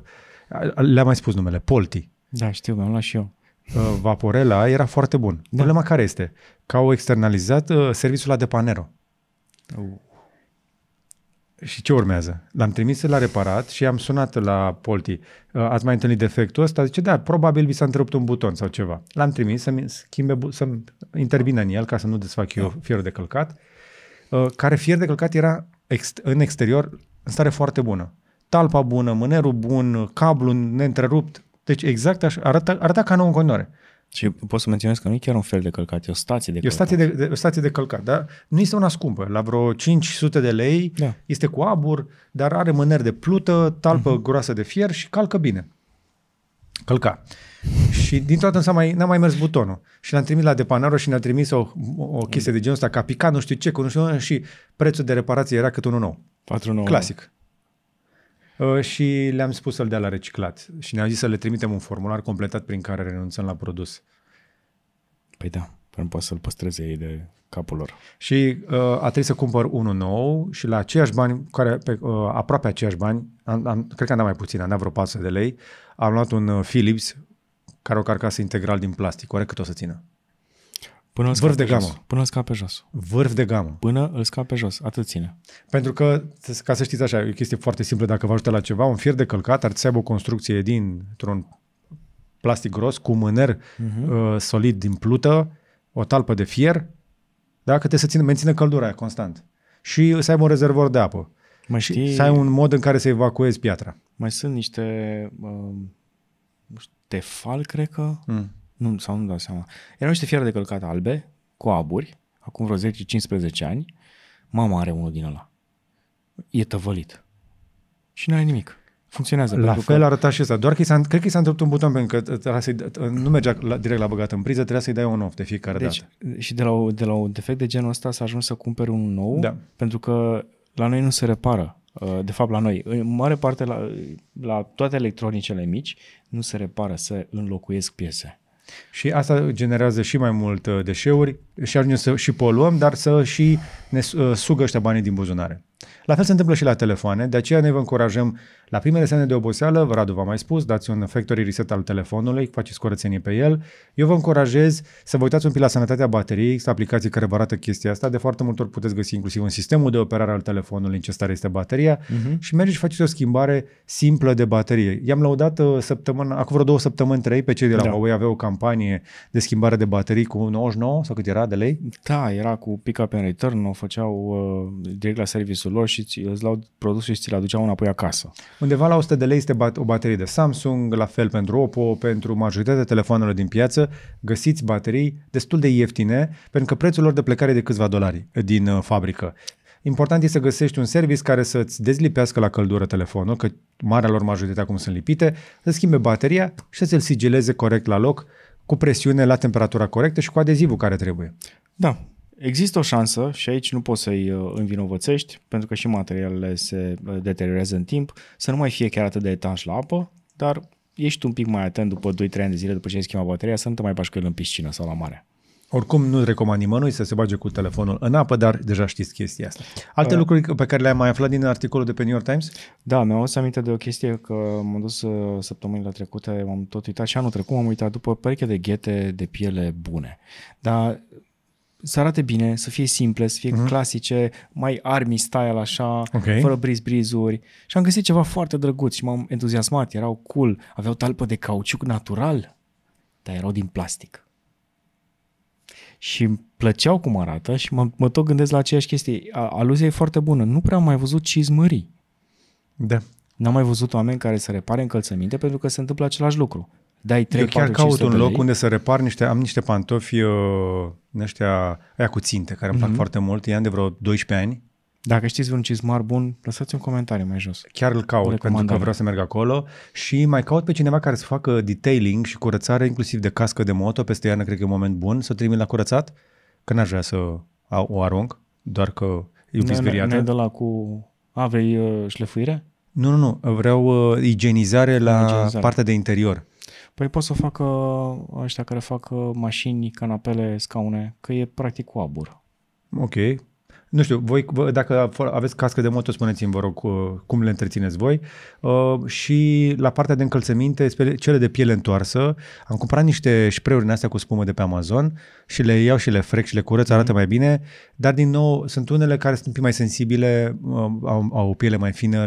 Le-am mai spus numele, Polti. Da, știu, mi-am luat și eu. Ă, Vaporela era foarte bun. Da. Problema care este? Că au externalizat ă, serviciul la Depanero. Uh. Și ce urmează? L-am trimis la reparat și am sunat la Polti. Uh, ați mai întâlnit defectul ăsta? Zice, da, probabil vi s-a întrerupt un buton sau ceva. L-am trimis să-mi, schimbe, să-mi intervină în el ca să nu desfac eu da. fierul de călcat, uh, care fier de călcat era ex- în exterior în stare foarte bună. Talpa bună, mânerul bun, cablu neîntrerupt. Deci exact așa, arăta, arăta ca nou în continuare. Și pot să menționez că nu e chiar un fel de călcat, e o stație de călcat. E o stație de, de, o stație de călcat, da? Nu este una scumpă, la vreo 500 de lei, da. este cu abur, dar are mâneri de plută, talpă uh-huh. groasă de fier și calcă bine. Călca. Și dintr-o n-a mai, n-a mai mers butonul. Și l-am trimis la depanarul și ne-a trimis o, o chestie de genul ăsta, ca picat, nu știu ce, cu nu știu, și prețul de reparație era cât unul nou. 4,9. Clasic. Uh, și le-am spus să-l dea la reciclat. Și ne-au zis să le trimitem un formular completat prin care renunțăm la produs. Păi da, nu poate să-l păstreze ei de capul lor. Și uh, a trebuit să cumpăr unul nou și la aceiași bani, care, pe, uh, aproape aceiași bani, am, am, cred că am dat mai puțin, am dat vreo 400 de lei, am luat un uh, Philips, care o carcasă integral din plastic. Oare cât o să țină? Până îl Vârf de gamă. Jos. Până îl scape jos. Vârf de gamă. Până îl scape jos. Atât ține. Pentru că, ca să știți așa, e o chestie foarte simplă. Dacă vă ajută la ceva, un fier de călcat ar să aibă o construcție din un plastic gros cu mâner uh-huh. uh, solid din plută, o talpă de fier, da? că te să țină, mențină căldura aia constant. Și să aibă un rezervor de apă. Mai și să ai un mod în care să evacuezi piatra. Mai sunt niște uh, um, tefal, cred că, mm nu, sau nu dau seama, erau niște fiare de călcat albe, cu aburi, acum vreo 10-15 ani, mama are unul din ăla. E tăvălit. Și nu are nimic. Funcționează. La fel că... arăta și ăsta. Doar că i s-a, cred că i s-a întrebat un buton pentru că să ă, nu mergea la, direct la băgat în priză, trebuia să-i dai un off de fiecare deci, dată. Și de la, o, de la un defect de genul ăsta s-a ajuns să cumperi un nou, da. pentru că la noi nu se repară. Ă, de fapt, la noi, în mare parte, la, la toate electronicele mici, nu se repară, se înlocuiesc piese. Și asta generează și mai mult uh, deșeuri și ajungem să și poluăm, dar să și ne uh, sugă ăștia banii din buzunare. La fel se întâmplă și la telefoane, de aceea ne vă încurajăm la primele semne de oboseală, Radu v-a mai spus, dați un factory reset al telefonului, faceți curățenie pe el. Eu vă încurajez să vă uitați un pic la sănătatea bateriei, există aplicații care vă arată chestia asta, de foarte multe ori puteți găsi inclusiv un sistemul de operare al telefonului în ce stare este bateria uh-huh. și mergeți și faceți o schimbare simplă de baterie. I-am lăudat uh, săptămână, acum vreo două săptămâni, trei, pe cei de la da. Huawei aveau o campanie de schimbare de baterii cu 99 sau cât era de lei? Da, era cu pick-up and return, o făceau uh, direct la serviciul lor și ți, îți luau produsul și ți le aduceau înapoi acasă. Undeva la 100 de lei este o baterie de Samsung, la fel pentru Oppo, pentru majoritatea telefoanelor din piață, găsiți baterii destul de ieftine, pentru că prețul lor de plecare e de câțiva dolari eh, din eh, fabrică. Important este să găsești un service care să-ți dezlipească la căldură telefonul, că marea lor majoritate acum sunt lipite, să schimbe bateria și să l sigileze corect la loc, cu presiune la temperatura corectă și cu adezivul care trebuie. Da, Există o șansă și aici nu poți să-i uh, învinovățești, pentru că și materialele se uh, deteriorează în timp, să nu mai fie chiar atât de etanș la apă, dar ești un pic mai atent după 2-3 ani de zile după ce ai schimbat bateria să nu te mai bași cu el în piscină sau la mare. Oricum nu recomand nimănui să se bage cu telefonul în apă, dar deja știți chestia asta. Alte uh, lucruri pe care le am mai aflat din articolul de pe New York Times? Da, mi-am adus aminte de o chestie că m-am dus uh, săptămânile trecute, m-am tot uitat și anul trecut m-am uitat după pereche de ghete de piele bune. Dar să arate bine, să fie simple, să fie mm-hmm. clasice, mai army style așa, okay. fără briz-brizuri. Și am găsit ceva foarte drăguț și m-am entuziasmat, erau cool, aveau talpă de cauciuc natural, dar erau din plastic. Și îmi plăceau cum arată și mă, mă tot gândesc la aceeași chestie. A, aluzia e foarte bună. Nu prea am mai văzut cizmării. Da. N-am mai văzut oameni care să repare încălțăminte pentru că se întâmplă același lucru dai 3 Eu chiar 4, caut un loc lei. unde să repar niște, am niște pantofi uh, ăștia, aia cu ținte, care îmi mm-hmm. plac foarte mult, i-am de vreo 12 ani. Dacă știți vreun cizmar bun, lăsați un comentariu mai jos. Chiar îl caut, pentru că vreau să merg acolo și mai caut pe cineva care să facă detailing și curățare, inclusiv de cască de moto, peste iarnă cred că e un moment bun să o trimit la curățat, că n-aș vrea să o arunc, doar că e ne, speriată. Ne, de la cu... A, vrei uh, șlefuire? Nu, nu, nu, vreau uh, igienizare la igienizare. partea de interior. Păi pot să facă uh, ăștia care fac uh, mașini, canapele, scaune, că e practic cu abur. Ok. Nu știu, voi dacă aveți cască de moto, spuneți-mi, vă rog, uh, cum le întrețineți voi. Uh, și la partea de încălțăminte, cele de piele întoarsă, am cumpărat niște șpreuri în astea cu spumă de pe Amazon și le iau și le frec și le curăț, arată mhm. mai bine, dar din nou sunt unele care sunt un pic mai sensibile, uh, au, au o piele mai fină,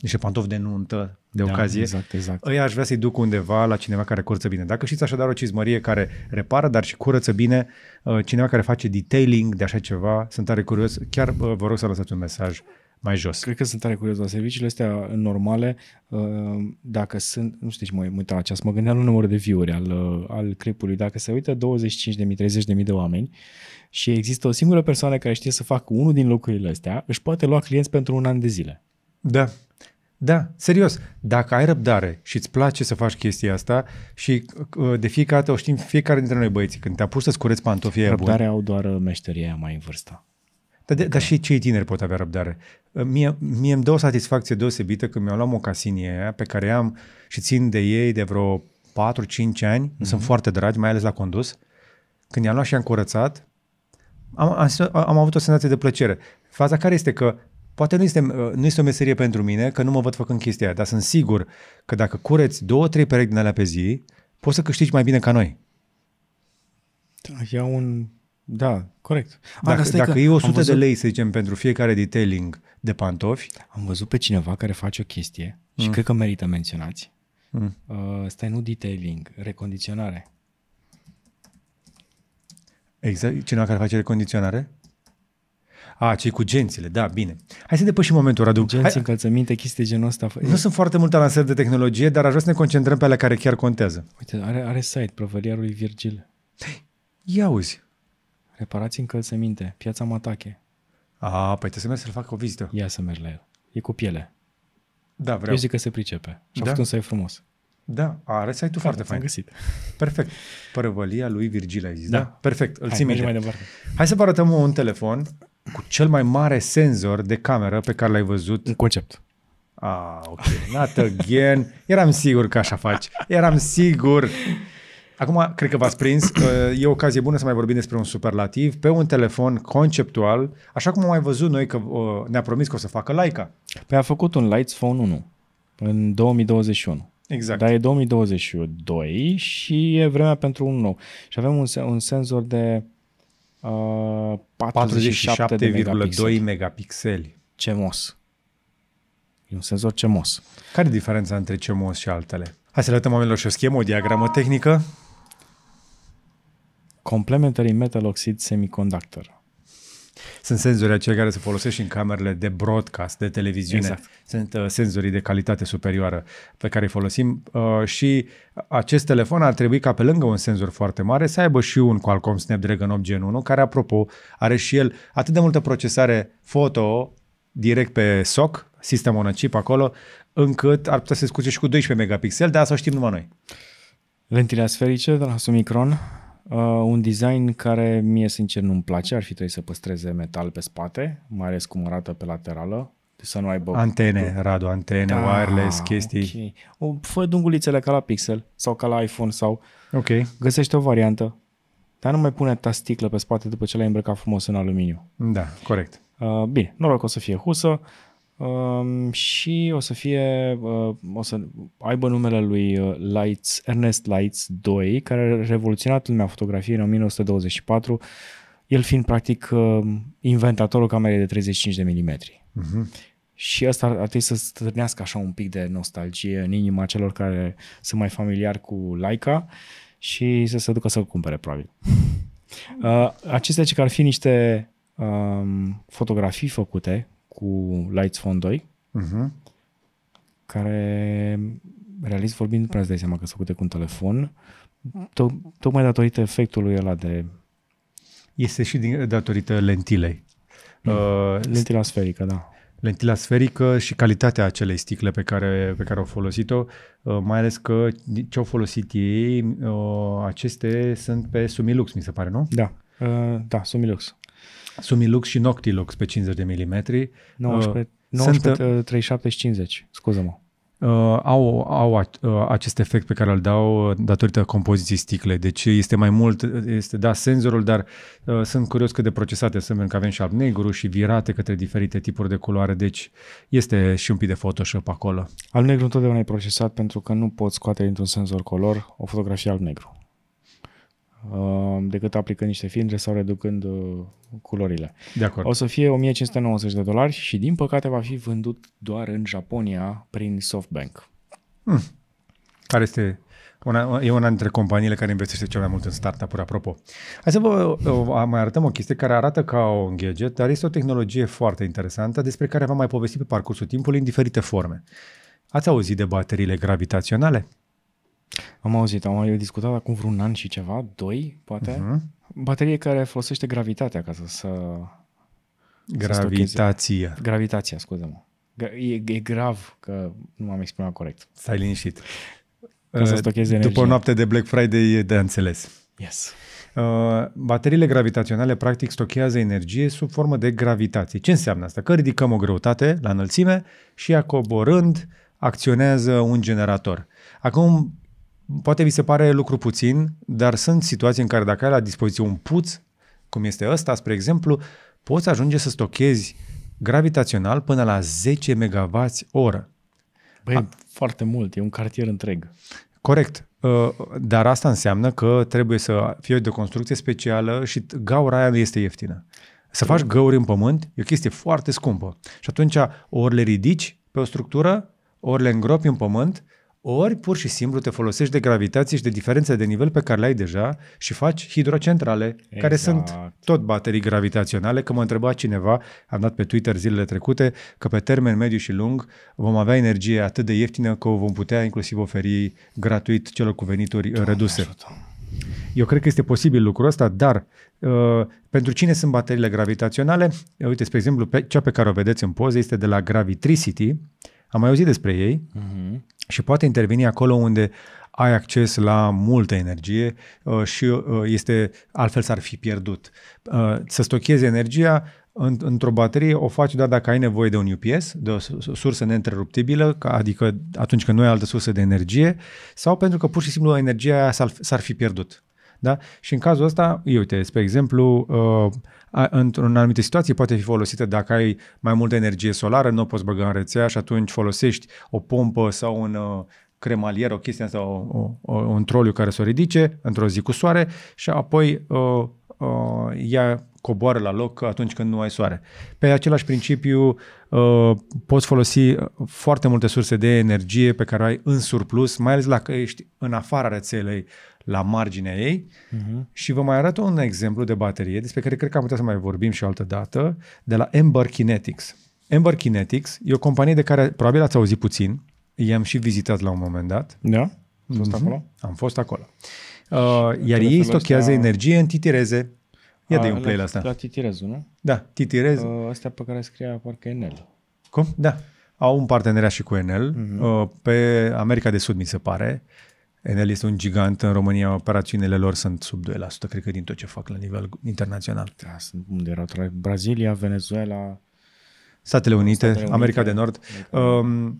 niște pantofi de nuntă, de da, ocazie, exact, exact. Ei aș vrea să-i duc undeva la cineva care curăță bine. Dacă știți așadar o cizmărie care repară, dar și curăță bine, uh, cineva care face detailing de așa ceva, sunt tare curios, chiar uh, vă rog să lăsați un mesaj mai jos. Cred că sunt tare curios la serviciile astea normale, uh, dacă sunt, nu știu ce deci mă uit la ceas, mă gândeam la numărul de view-uri al, al clipului, dacă se uită 25.000, 30.000 de oameni și există o singură persoană care știe să facă unul din lucrurile astea, își poate lua clienți pentru un an de zile. Da. Da, serios. Dacă ai răbdare și îți place să faci chestia asta și uh, de fiecare dată o știm fiecare dintre noi băieții, când te apuci să-ți cureți pantofii aia Răbdare bun, au doar meșteria mai în vârstă. Dar, de, dar și cei tineri pot avea răbdare. Uh, mie, mie îmi dă o satisfacție deosebită când mi-am luat mocasinie aia pe care am și țin de ei de vreo 4-5 ani, mm-hmm. sunt foarte dragi, mai ales la condus. Când i-am luat și i-am curățat, am, am, am avut o senzație de plăcere. Faza care este că Poate nu este, uh, nu este o meserie pentru mine, că nu mă văd făcând chestia aia, dar sunt sigur că dacă cureți două, trei perechi din alea pe zi, poți să câștigi mai bine ca noi. Da, un... Da, corect. A, dacă, A, dacă e 100 văzut... de lei, să zicem, pentru fiecare detailing de pantofi... Am văzut pe cineva care face o chestie și mm. cred că merită menționați. Mm. Uh, stai, nu detailing, recondiționare. Exact, cineva care face recondiționare? A, cei cu gențile, da, bine. Hai să depășim momentul, Radu. Genți, Hai... încălțăminte, chestii genul ăsta. Nu e... sunt foarte multe lansări de tehnologie, dar aș vrea să ne concentrăm pe ale care chiar contează. Uite, are, are site, prăvăliarul lui Virgil. Ia uzi. Reparați încălțăminte, piața Matache. A, păi trebuie să merg să-l fac o vizită. Ia să merg la el. E cu piele. Da, vreau. Eu zic că se pricepe. Și a da? făcut un site frumos. Da, are site tu. da, foarte fain. găsit. Perfect. Părăvălia lui Virgil ai zis, da? da? Perfect, îl Hai, țin minte. mai departe. Hai să vă arătăm un telefon cu cel mai mare senzor de cameră pe care l-ai văzut. Un concept. Ah, ok. Not again. Eram sigur că așa faci. Eram sigur. Acum, cred că v-ați prins. E o ocazie bună să mai vorbim despre un superlativ pe un telefon conceptual, așa cum am mai văzut noi că ne-a promis că o să facă Leica. Păi a făcut un Lights Phone 1 în 2021. Exact. Dar e 2022 și e vremea pentru un nou. Și avem un, un senzor de 47,2 uh, megapixeli. CMOS. E un senzor CMOS. Care e diferența între CMOS și altele? Hai să le uităm oamenilor și o schemă, o diagramă tehnică. Complementary Metal Oxide Semiconductor. Sunt senzori aceia care se folosesc și în camerele de broadcast, de televiziune. Exact. Sunt uh, senzorii de calitate superioară pe care îi folosim uh, și acest telefon ar trebui ca pe lângă un senzor foarte mare să aibă și un Qualcomm Snapdragon 8 Gen 1, care apropo are și el atât de multă procesare foto direct pe SOC, sistem on chip acolo, încât ar putea să se scuce și cu 12 megapixel, dar asta o știm numai noi. Lentile asferice de la Sumicron, Uh, un design care mie sincer nu-mi place, ar fi trebuit să păstreze metal pe spate, mai ales cum arată pe laterală, să nu aibă... Antene, uh, Radu, antene, da, wireless, chestii. Okay. O, fă dungulițele ca la Pixel sau ca la iPhone sau... Ok. Găsește o variantă, dar nu mai pune ta sticlă pe spate după ce l-ai îmbrăcat frumos în aluminiu. Da, corect. Uh, bine, noroc o să fie husă. Uh, Um, și o să fie, uh, o să aibă numele lui uh, Lights, Ernest Lights 2, care a revoluționat lumea fotografiei în 1924, el fiind practic uh, inventatorul camerei de 35 de milimetri. Uh-huh. Și asta ar, ar trebui să stârnească așa un pic de nostalgie în inima celor care sunt mai familiari cu Leica și să se ducă să-l cumpere, probabil. Uh, acestea ce ar fi niște um, fotografii făcute cu Lights Phone 2, uh-huh. Mhm. care, realist vorbind, nu prea îți dai seama că a făcut cu un telefon, to- tocmai datorită efectului ăla de... Este și din, datorită lentilei. Mm. Uh, Lentila sferică, da lentila sferică și calitatea acelei sticle pe care, pe care au folosit-o, uh, mai ales că ce au folosit ei, uh, aceste sunt pe Sumilux, mi se pare, nu? Da, uh, da, Sumilux. Sumilux și Noctilux pe 50 de mm. 19, uh, 19 sunt, 50, uh, scuză-mă. Uh, au au uh, acest efect pe care îl dau uh, datorită compoziției sticlei. Deci este mai mult, uh, este da senzorul, dar uh, sunt curios cât de procesate sunt, pentru că avem și alb-negru și virate către diferite tipuri de culoare, deci este și un pic de Photoshop acolo. Alb-negru întotdeauna e procesat pentru că nu poți scoate dintr-un senzor color o fotografie alb-negru. Uh, decât aplicând niște filtre sau reducând uh, culorile. De acord. O să fie 1590 de dolari și din păcate va fi vândut doar în Japonia prin SoftBank. Hmm. Care este una, e una dintre companiile care investește cel mai mult în startup-uri, apropo. Hai să vă o, mai arătăm o chestie care arată ca un gadget, dar este o tehnologie foarte interesantă despre care v-am mai povestit pe parcursul timpului în diferite forme. Ați auzit de bateriile gravitaționale? Am auzit, am mai discutat acum vreun an și ceva, doi, poate. Uh-huh. Baterie care folosește gravitatea ca să... să Gravitația. Să Gravitația, scuze-mă. E, e grav că nu m-am exprimat corect. Stai liniștit. Ca să uh, stocheze energie. După o noapte de Black Friday e de înțeles. Yes. Uh, bateriile gravitaționale practic stochează energie sub formă de gravitație. Ce înseamnă asta? Că ridicăm o greutate la înălțime și ea coborând acționează un generator. Acum Poate vi se pare lucru puțin, dar sunt situații în care dacă ai la dispoziție un puț, cum este ăsta, spre exemplu, poți ajunge să stochezi gravitațional până la 10 MW oră. Băi, A- foarte mult, e un cartier întreg. Corect. Uh, dar asta înseamnă că trebuie să fie de construcție specială și gaura aia este ieftină. Să faci găuri în pământ e o chestie foarte scumpă. Și atunci ori le ridici pe o structură, ori le îngropi în pământ ori pur și simplu te folosești de gravitație și de diferențe de nivel pe care le ai deja și faci hidrocentrale, exact. care sunt exact. tot baterii gravitaționale. Că mă întreba cineva, am dat pe Twitter zilele trecute, că pe termen mediu și lung vom avea energie atât de ieftină că o vom putea inclusiv oferi gratuit celor cu venituri Doamne reduse. Ajută. Eu cred că este posibil lucrul ăsta, dar uh, pentru cine sunt bateriile gravitaționale? Uite, spre exemplu, pe, cea pe care o vedeți în poză este de la Gravitricity. Am mai auzit despre ei. Uh-huh și poate interveni acolo unde ai acces la multă energie uh, și uh, este altfel s-ar fi pierdut. Uh, să stochezi energia într-o baterie o faci doar dacă ai nevoie de un UPS, de o sursă neîntreruptibilă, adică atunci când nu ai altă sursă de energie, sau pentru că pur și simplu energia s-ar, s-ar fi pierdut. Da? Și în cazul ăsta, eu uite, spre exemplu, uh, într-o anumită situație poate fi folosită dacă ai mai multă energie solară, nu o poți băga în rețea și atunci folosești o pompă sau un uh, cremalier, o chestie sau o, o, o, un troliu care să o ridice într-o zi cu soare și apoi uh, uh, ea coboară la loc atunci când nu ai soare. Pe același principiu, uh, poți folosi uh, foarte multe surse de energie pe care o ai în surplus, mai ales dacă ești în afara rețelei la marginea ei uh-huh. și vă mai arăt un exemplu de baterie despre care cred că am putea să mai vorbim și o altă dată, de la Ember Kinetics. Ember Kinetics e o companie de care probabil ați auzit puțin, i-am și vizitat la un moment dat. Da? Am fost mm-hmm. acolo? Am fost acolo. Uh, iar ei stochează astea... energie în titireze. Ia de un play la, asta. La titirezu, nu? Da, titirez. Uh, astea pe care scria parcă Enel. Cum? Da. Au un parteneriat și cu Enel, Uh-huh. uh, pe America de Sud, mi se pare, Enel este un gigant în România, operațiunile lor sunt sub 2%, cred că din tot ce fac la nivel internațional. Da, sunt unde erau Brazilia, Venezuela, Statele Unite, Statele Unite America de Nord. America. Um,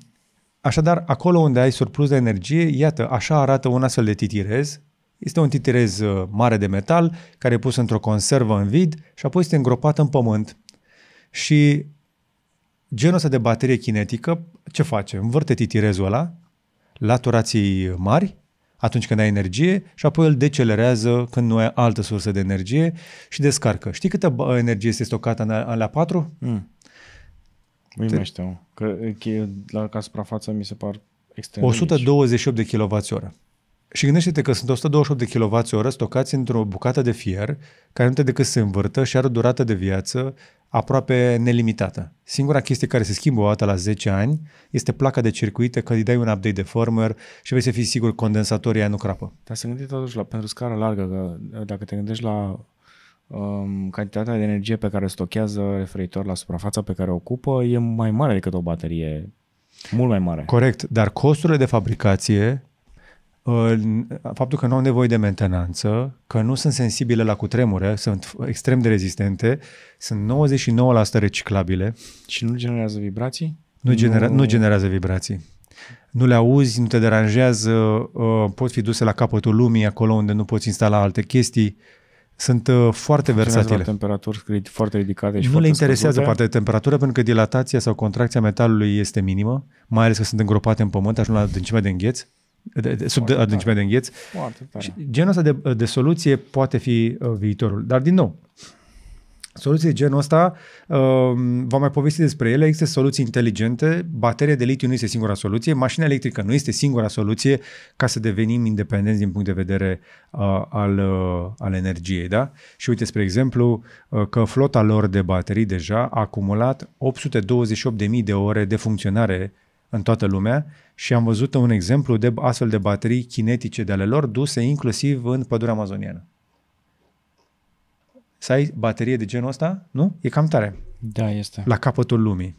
așadar, acolo unde ai surplus de energie, iată, așa arată un astfel de titirez. Este un titirez uh, mare de metal care e pus într-o conservă în vid și apoi este îngropat în pământ. Și genul ăsta de baterie kinetică, ce face? Învârte titirezul ăla, turații mari atunci când ai energie și apoi îl decelerează când nu ai altă sursă de energie și descarcă. Știi câtă energie este stocată în alea 4? Mm. Uimește, mă. Că, că la ca suprafață mi se par extrem 128 de kWh. Și gândește-te că sunt 128 de kWh stocați într-o bucată de fier care nu te decât se învârtă și are o durată de viață aproape nelimitată. Singura chestie care se schimbă o dată la 10 ani este placa de circuite, că îi dai un update de firmware și vei să fii sigur condensatorii aia nu crapă. Dar să gândești totuși la, pentru scară largă, că uh, dacă te gândești la um, cantitatea de energie pe care o stochează referitor la suprafața pe care o ocupă, e mai mare decât o baterie mult mai mare. Corect, dar costurile de fabricație faptul că nu au nevoie de mentenanță, că nu sunt sensibile la cutremure, sunt extrem de rezistente, sunt 99% reciclabile. Și nu generează vibrații? Nu, genera- nu... nu generează vibrații. Nu le auzi, nu te deranjează, ă, pot fi duse la capătul lumii, acolo unde nu poți instala alte chestii. Sunt ă, foarte versatile. La temperaturi foarte ridicate și Nu le interesează scăzute. partea de temperatură pentru că dilatația sau contracția metalului este minimă, mai ales că sunt îngropate în pământ, ajung la adâncimea de îngheț de, de, sub Foarte adâncimea tare. de îngheț. Și genul ăsta de, de soluție poate fi uh, viitorul. Dar, din nou, soluții genul ăsta, uh, v-am mai povestit despre ele, există soluții inteligente, bateria de litiu nu este singura soluție, mașina electrică nu este singura soluție ca să devenim independenți din punct de vedere uh, al, uh, al energiei. Da? Și uite, spre exemplu, uh, că flota lor de baterii deja a acumulat 828.000 de ore de funcționare în toată lumea, și am văzut un exemplu de astfel de baterii kinetice de ale lor duse inclusiv în pădurea amazoniană. Să ai baterie de genul ăsta, nu? E cam tare. Da, este. La capătul lumii.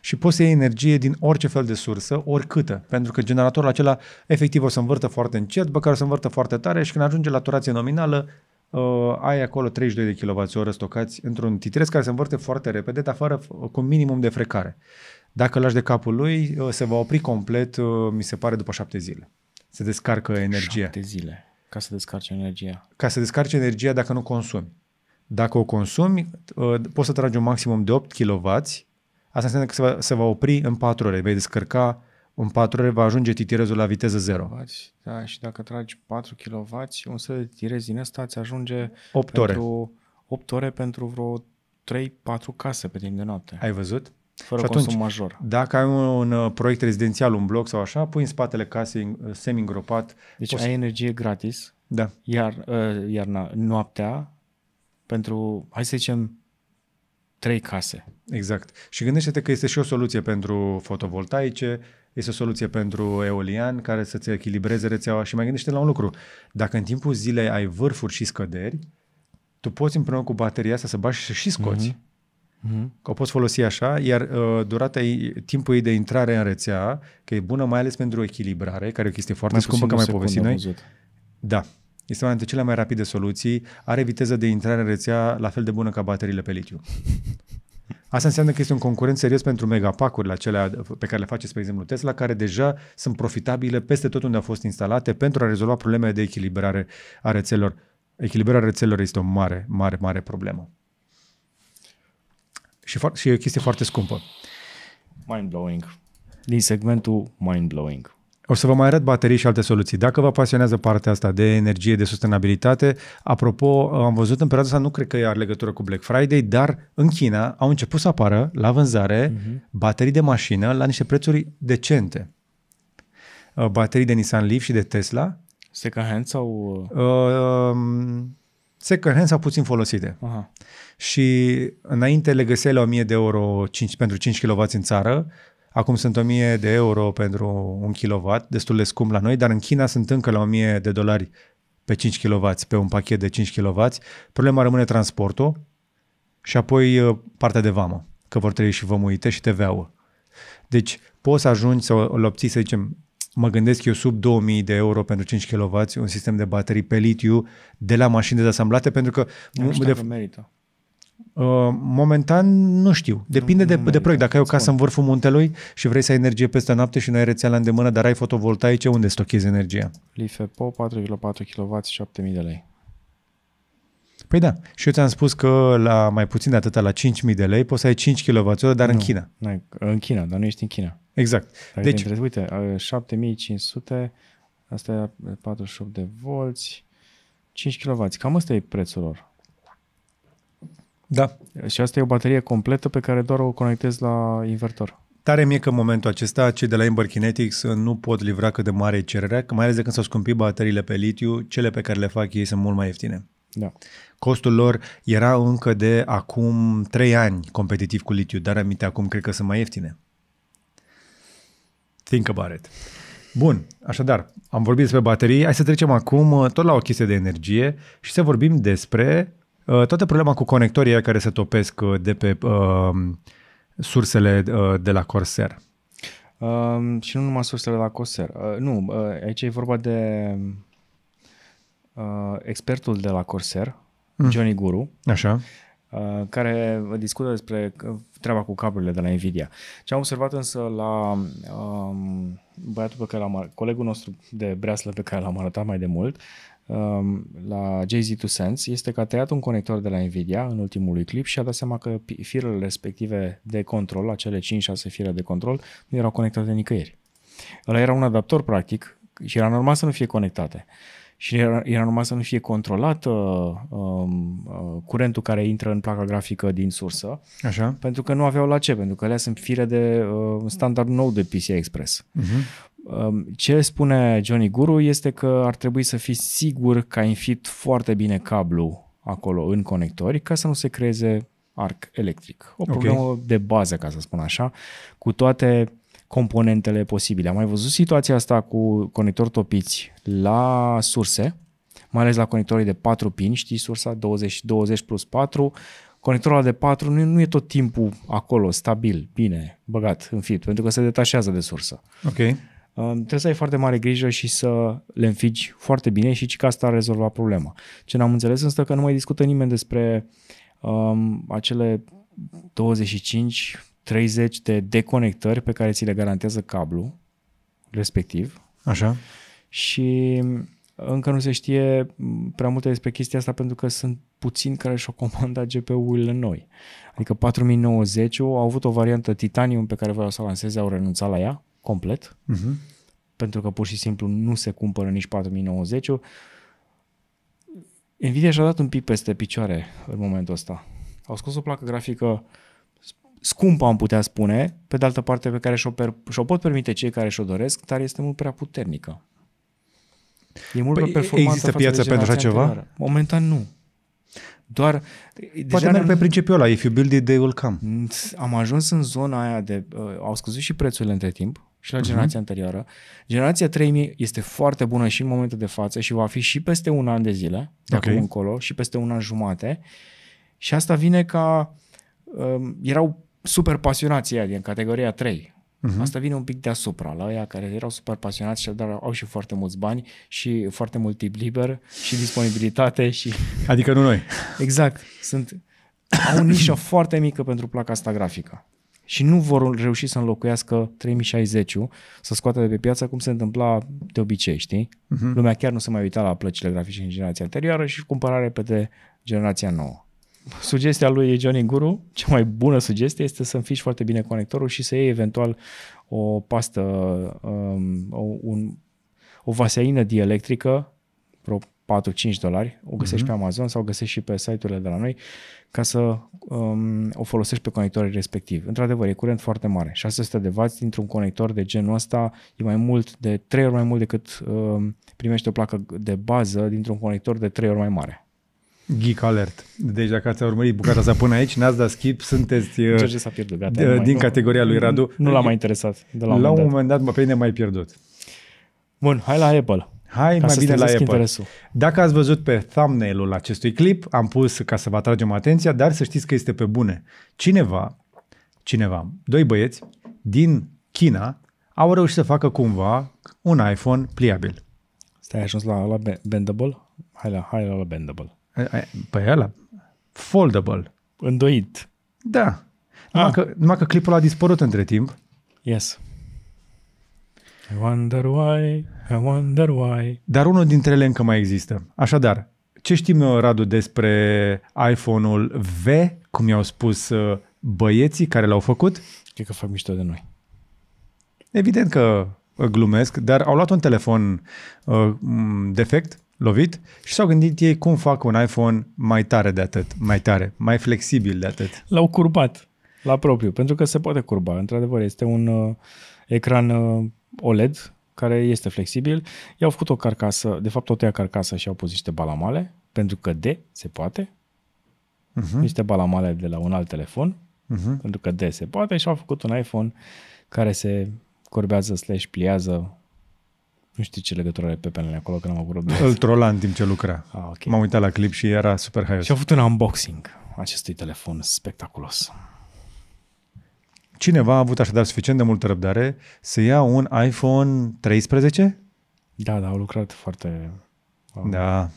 Și poți să iei energie din orice fel de sursă, oricâtă, pentru că generatorul acela efectiv o să învârtă foarte încet, bă, care o să învârtă foarte tare și când ajunge la turație nominală, uh, ai acolo 32 de kWh stocați într-un titres care se învârte foarte repede, dar fără, uh, cu minimum de frecare. Dacă lași de capul lui, uh, se va opri complet, uh, mi se pare, după șapte zile. Se descarcă energia. Șapte zile. Ca să descarce energia. Ca să descarce energia dacă nu consumi. Dacă o consumi, uh, poți să tragi un maximum de 8 kW. Asta înseamnă că se va, se va opri în 4 ore. Vei descărca în 4 ore va ajunge titirezul la viteză 0. Da, și dacă tragi 4 kW, un set de titirez din ăsta îți ajunge 8 ore. 8 ore pentru vreo 3-4 case pe timp de noapte. Ai văzut? Fără și atunci, consum major. Dacă ai un, un uh, proiect rezidențial, un bloc sau așa, pui în spatele casei uh, semi-îngropat. Deci poți... ai energie gratis. Da. Iar uh, iarna, noaptea, pentru, hai să zicem, trei case. Exact. Și gândește-te că este și o soluție pentru fotovoltaice, este o soluție pentru eolian care să-ți echilibreze rețeaua și mai gândește la un lucru. Dacă în timpul zilei ai vârfuri și scăderi, tu poți împreună cu bateria asta să bași și scoți. Mm-hmm. Mhm. Că o poți folosi așa, iar uh, durata ei, timpul ei de intrare în rețea, că e bună mai ales pentru echilibrare, care e o chestie foarte mai scumpă, că mai povestim noi. Văzut. Da. Este una dintre cele mai rapide soluții, are viteză de intrare în rețea la fel de bună ca bateriile pe litiu. Asta înseamnă că este un concurent serios pentru megapacurile acelea pe care le face, spre exemplu, Tesla, care deja sunt profitabile peste tot unde au fost instalate pentru a rezolva problemele de echilibrare a rețelor. Echilibrarea rețelor este o mare, mare, mare problemă. Și, și e o chestie foarte scumpă. Mind-blowing. Din segmentul mind-blowing. O să vă mai arăt baterii și alte soluții. Dacă vă pasionează partea asta de energie, de sustenabilitate, apropo, uh, am văzut în perioada asta, nu cred că are legătură cu Black Friday, dar în China au început să apară la vânzare uh-huh. baterii de mașină la niște prețuri decente. Uh, baterii de Nissan Leaf și de Tesla. Second hand sau... Uh, uh um, second hand sau puțin folosite. Aha. Și înainte le găseai la 1000 de euro 5, pentru 5 kW în țară, acum sunt 1000 de euro pentru 1 kW, destul de scump la noi, dar în China sunt încă la 1000 de dolari pe 5 kW, pe un pachet de 5 kW. Problema rămâne transportul și apoi uh, partea de vamă, că vor trebui și vămuite și TVA-ul. Deci poți să ajungi să l obții, să zicem, mă gândesc eu sub 2000 de euro pentru 5 kW un sistem de baterii pe litiu de la mașini dezasamblate pentru că... Nu știu de, că merită. Uh, momentan nu știu. Depinde nu, de, nu de, proiect. Dacă ai o casă spune. în vârful muntelui și vrei să ai energie peste noapte și nu ai rețea la îndemână, dar ai fotovoltaice, unde stochezi energia? LIFEPO 4,4 kW, 7000 de lei. Păi da, și eu ți-am spus că la mai puțin de atâta, la 5.000 de lei, poți să ai 5 kWh, dar nu, în China. în China, dar nu ești în China. Exact. Deci, interes, uite, 7500, asta e 48 de volți, 5 kW. Cam asta e prețul lor. Da. Și asta e o baterie completă pe care doar o conectez la invertor. Tare mie că în momentul acesta cei de la Ember Kinetics nu pot livra cât de mare e cererea, că mai ales de când s-au scumpit bateriile pe litiu, cele pe care le fac ei sunt mult mai ieftine. Da. Costul lor era încă de acum 3 ani competitiv cu litiu, dar aminte acum cred că sunt mai ieftine. Think about it. Bun, așadar, am vorbit despre baterii, hai să trecem acum uh, tot la o chestie de energie și să vorbim despre uh, toată problema cu conectorii care se topesc uh, de pe uh, sursele uh, de la Corsair. Uh, și nu numai sursele de la Corsair. Uh, nu, uh, aici e vorba de uh, expertul de la Corsair, mm. Johnny Guru. Așa. Uh, Uh, care discută despre treaba cu cablurile de la Nvidia. Ce am observat însă la um, băiatul pe care l-am colegul nostru de breaslă pe care l-am arătat mai de mult, um, la JZ2 Sense, este că a tăiat un conector de la Nvidia în ultimului clip și a dat seama că firele respective de control, acele 5-6 fire de control, nu erau conectate nicăieri. Ăla era un adaptor practic și era normal să nu fie conectate. Uh, și era, era normal să nu fie controlat um, uh, curentul care intră în placa grafică din sursă, Așa. pentru că nu aveau la ce, pentru că alea sunt fire de uh, standard nou de PCI Express. Uh-huh. Uh, ce spune Johnny Guru este că ar trebui să fii sigur că ai înfipt foarte bine cablu acolo în conectori ca să nu se creeze arc electric. O problemă okay. de bază, ca să spun așa, cu toate componentele posibile. Am mai văzut situația asta cu conectori topiți la surse, mai ales la conectorii de 4 pin, știi, sursa 20, 20 plus 4, conectorul de 4 nu, nu e tot timpul acolo, stabil, bine, băgat, înfipt, pentru că se detașează de sursă. Ok. Trebuie să ai foarte mare grijă și să le înfigi foarte bine și că asta ar rezolva problema. Ce n-am înțeles însă că nu mai discută nimeni despre um, acele 25 30 de deconectări pe care ți le garantează cablu respectiv. Așa. Și mm, încă nu se știe mm, prea multe despre chestia asta pentru că sunt puțin care și-au comandat GPU-urile noi. Adică 4090 au avut o variantă Titanium pe care voiau să o lanseze, au renunțat la ea complet, uh-huh. pentru că pur și simplu nu se cumpără nici 4090 Nvidia și-a dat un pic peste picioare în momentul ăsta. Au scos o placă grafică uh, scumpă, am putea spune, pe de altă parte pe care și-o, per- și-o pot permite cei care și-o doresc, dar este mult prea puternică. E mult păi, prea Există piață pentru așa ceva? Anterioară. Momentan nu. Doar, Poate merg pe principiul ăla, if you build it, they will come. Mm, am ajuns în zona aia de, uh, au scăzut și prețurile între timp, și la mhm. generația uh-huh. anterioară. Generația 3000 este foarte bună și în momentul de față și va fi și peste un an de zile, de okay. acum încolo, și peste un an jumate. Și asta vine ca... Um, erau super pasionați ea din categoria 3. Uh-huh. Mhm. Asta vine un pic deasupra, la ea care erau super pasionați și dar au și foarte mulți bani și foarte mult timp liber și disponibilitate și... Adică nu noi. Exact. Sunt, au nișă foarte mică pentru placa asta grafică și nu vor reuși să înlocuiască 3060-ul, să scoată de pe piață cum se întâmpla de obicei, știi? Uh-huh. Lumea chiar nu se mai uita la plăcile grafice în generația anterioară și cumpărare pe de generația nouă sugestia lui Johnny Guru, cea mai bună sugestie este să înfiși foarte bine conectorul și să iei eventual o pastă, um, o, un, o vaseină dielectrică, vreo 4-5 dolari, o găsești uh-huh. pe Amazon sau o găsești și pe site-urile de la noi, ca să um, o folosești pe conectorii respectiv. Într-adevăr, e curent foarte mare. 600 de vați dintr-un conector de genul ăsta e mai mult de 3 ori mai mult decât um, primește o placă de bază dintr-un conector de 3 ori mai mare. Geek Alert. Deci dacă ați urmărit bucata asta până aici, n-ați dat skip, sunteți George uh, s-a pierdut, gata, din nu, categoria lui Radu. Nu l-a mai interesat. De la, la un moment dat, mă pe mine mai pierdut. Bun, hai la Apple. Hai ca mai bine la Apple. Interesul. Dacă ați văzut pe thumbnail-ul acestui clip, am pus ca să vă atragem atenția, dar să știți că este pe bune. Cineva, cineva, doi băieți din China au reușit să facă cumva un iPhone pliabil. Stai, ajuns la, la bendable? Hai la, hai la, la bendable. Păi ăla, foldable. Îndoit. Da. Ah. Numai, ah. că, numai că clipul a dispărut între timp. Yes. I wonder why, I wonder why. Dar unul dintre ele încă mai există. Așadar, ce știm eu, uh, Radu, despre iPhone-ul V, cum i-au spus uh, băieții care l-au făcut? Cred că fac mișto de noi. Evident că uh, glumesc, dar au luat un telefon uh, defect lovit și s-au gândit ei cum fac un iPhone mai tare de atât, mai tare, mai flexibil de atât. L-au curbat la propriu, pentru că se poate curba. Într-adevăr, este un uh, ecran uh, OLED care este flexibil. I-au făcut o carcasă, de fapt o tăia carcasă și au pus niște balamale, pentru că de se poate. Uh-huh. Niște balamale de la un alt telefon, uh-huh. pentru că de se poate și au făcut un iPhone care se curbează slash pliază nu știu ce legătură are Pepenele acolo, că n-am avut răbdare. Îl trola în timp ce lucra. Ah, okay. M-am uitat la clip și era super haios. Și a avut un unboxing acestui telefon spectaculos. Cineva a avut așadar suficient de multă răbdare să ia un iPhone 13? Da, da, au lucrat foarte... Uh, da.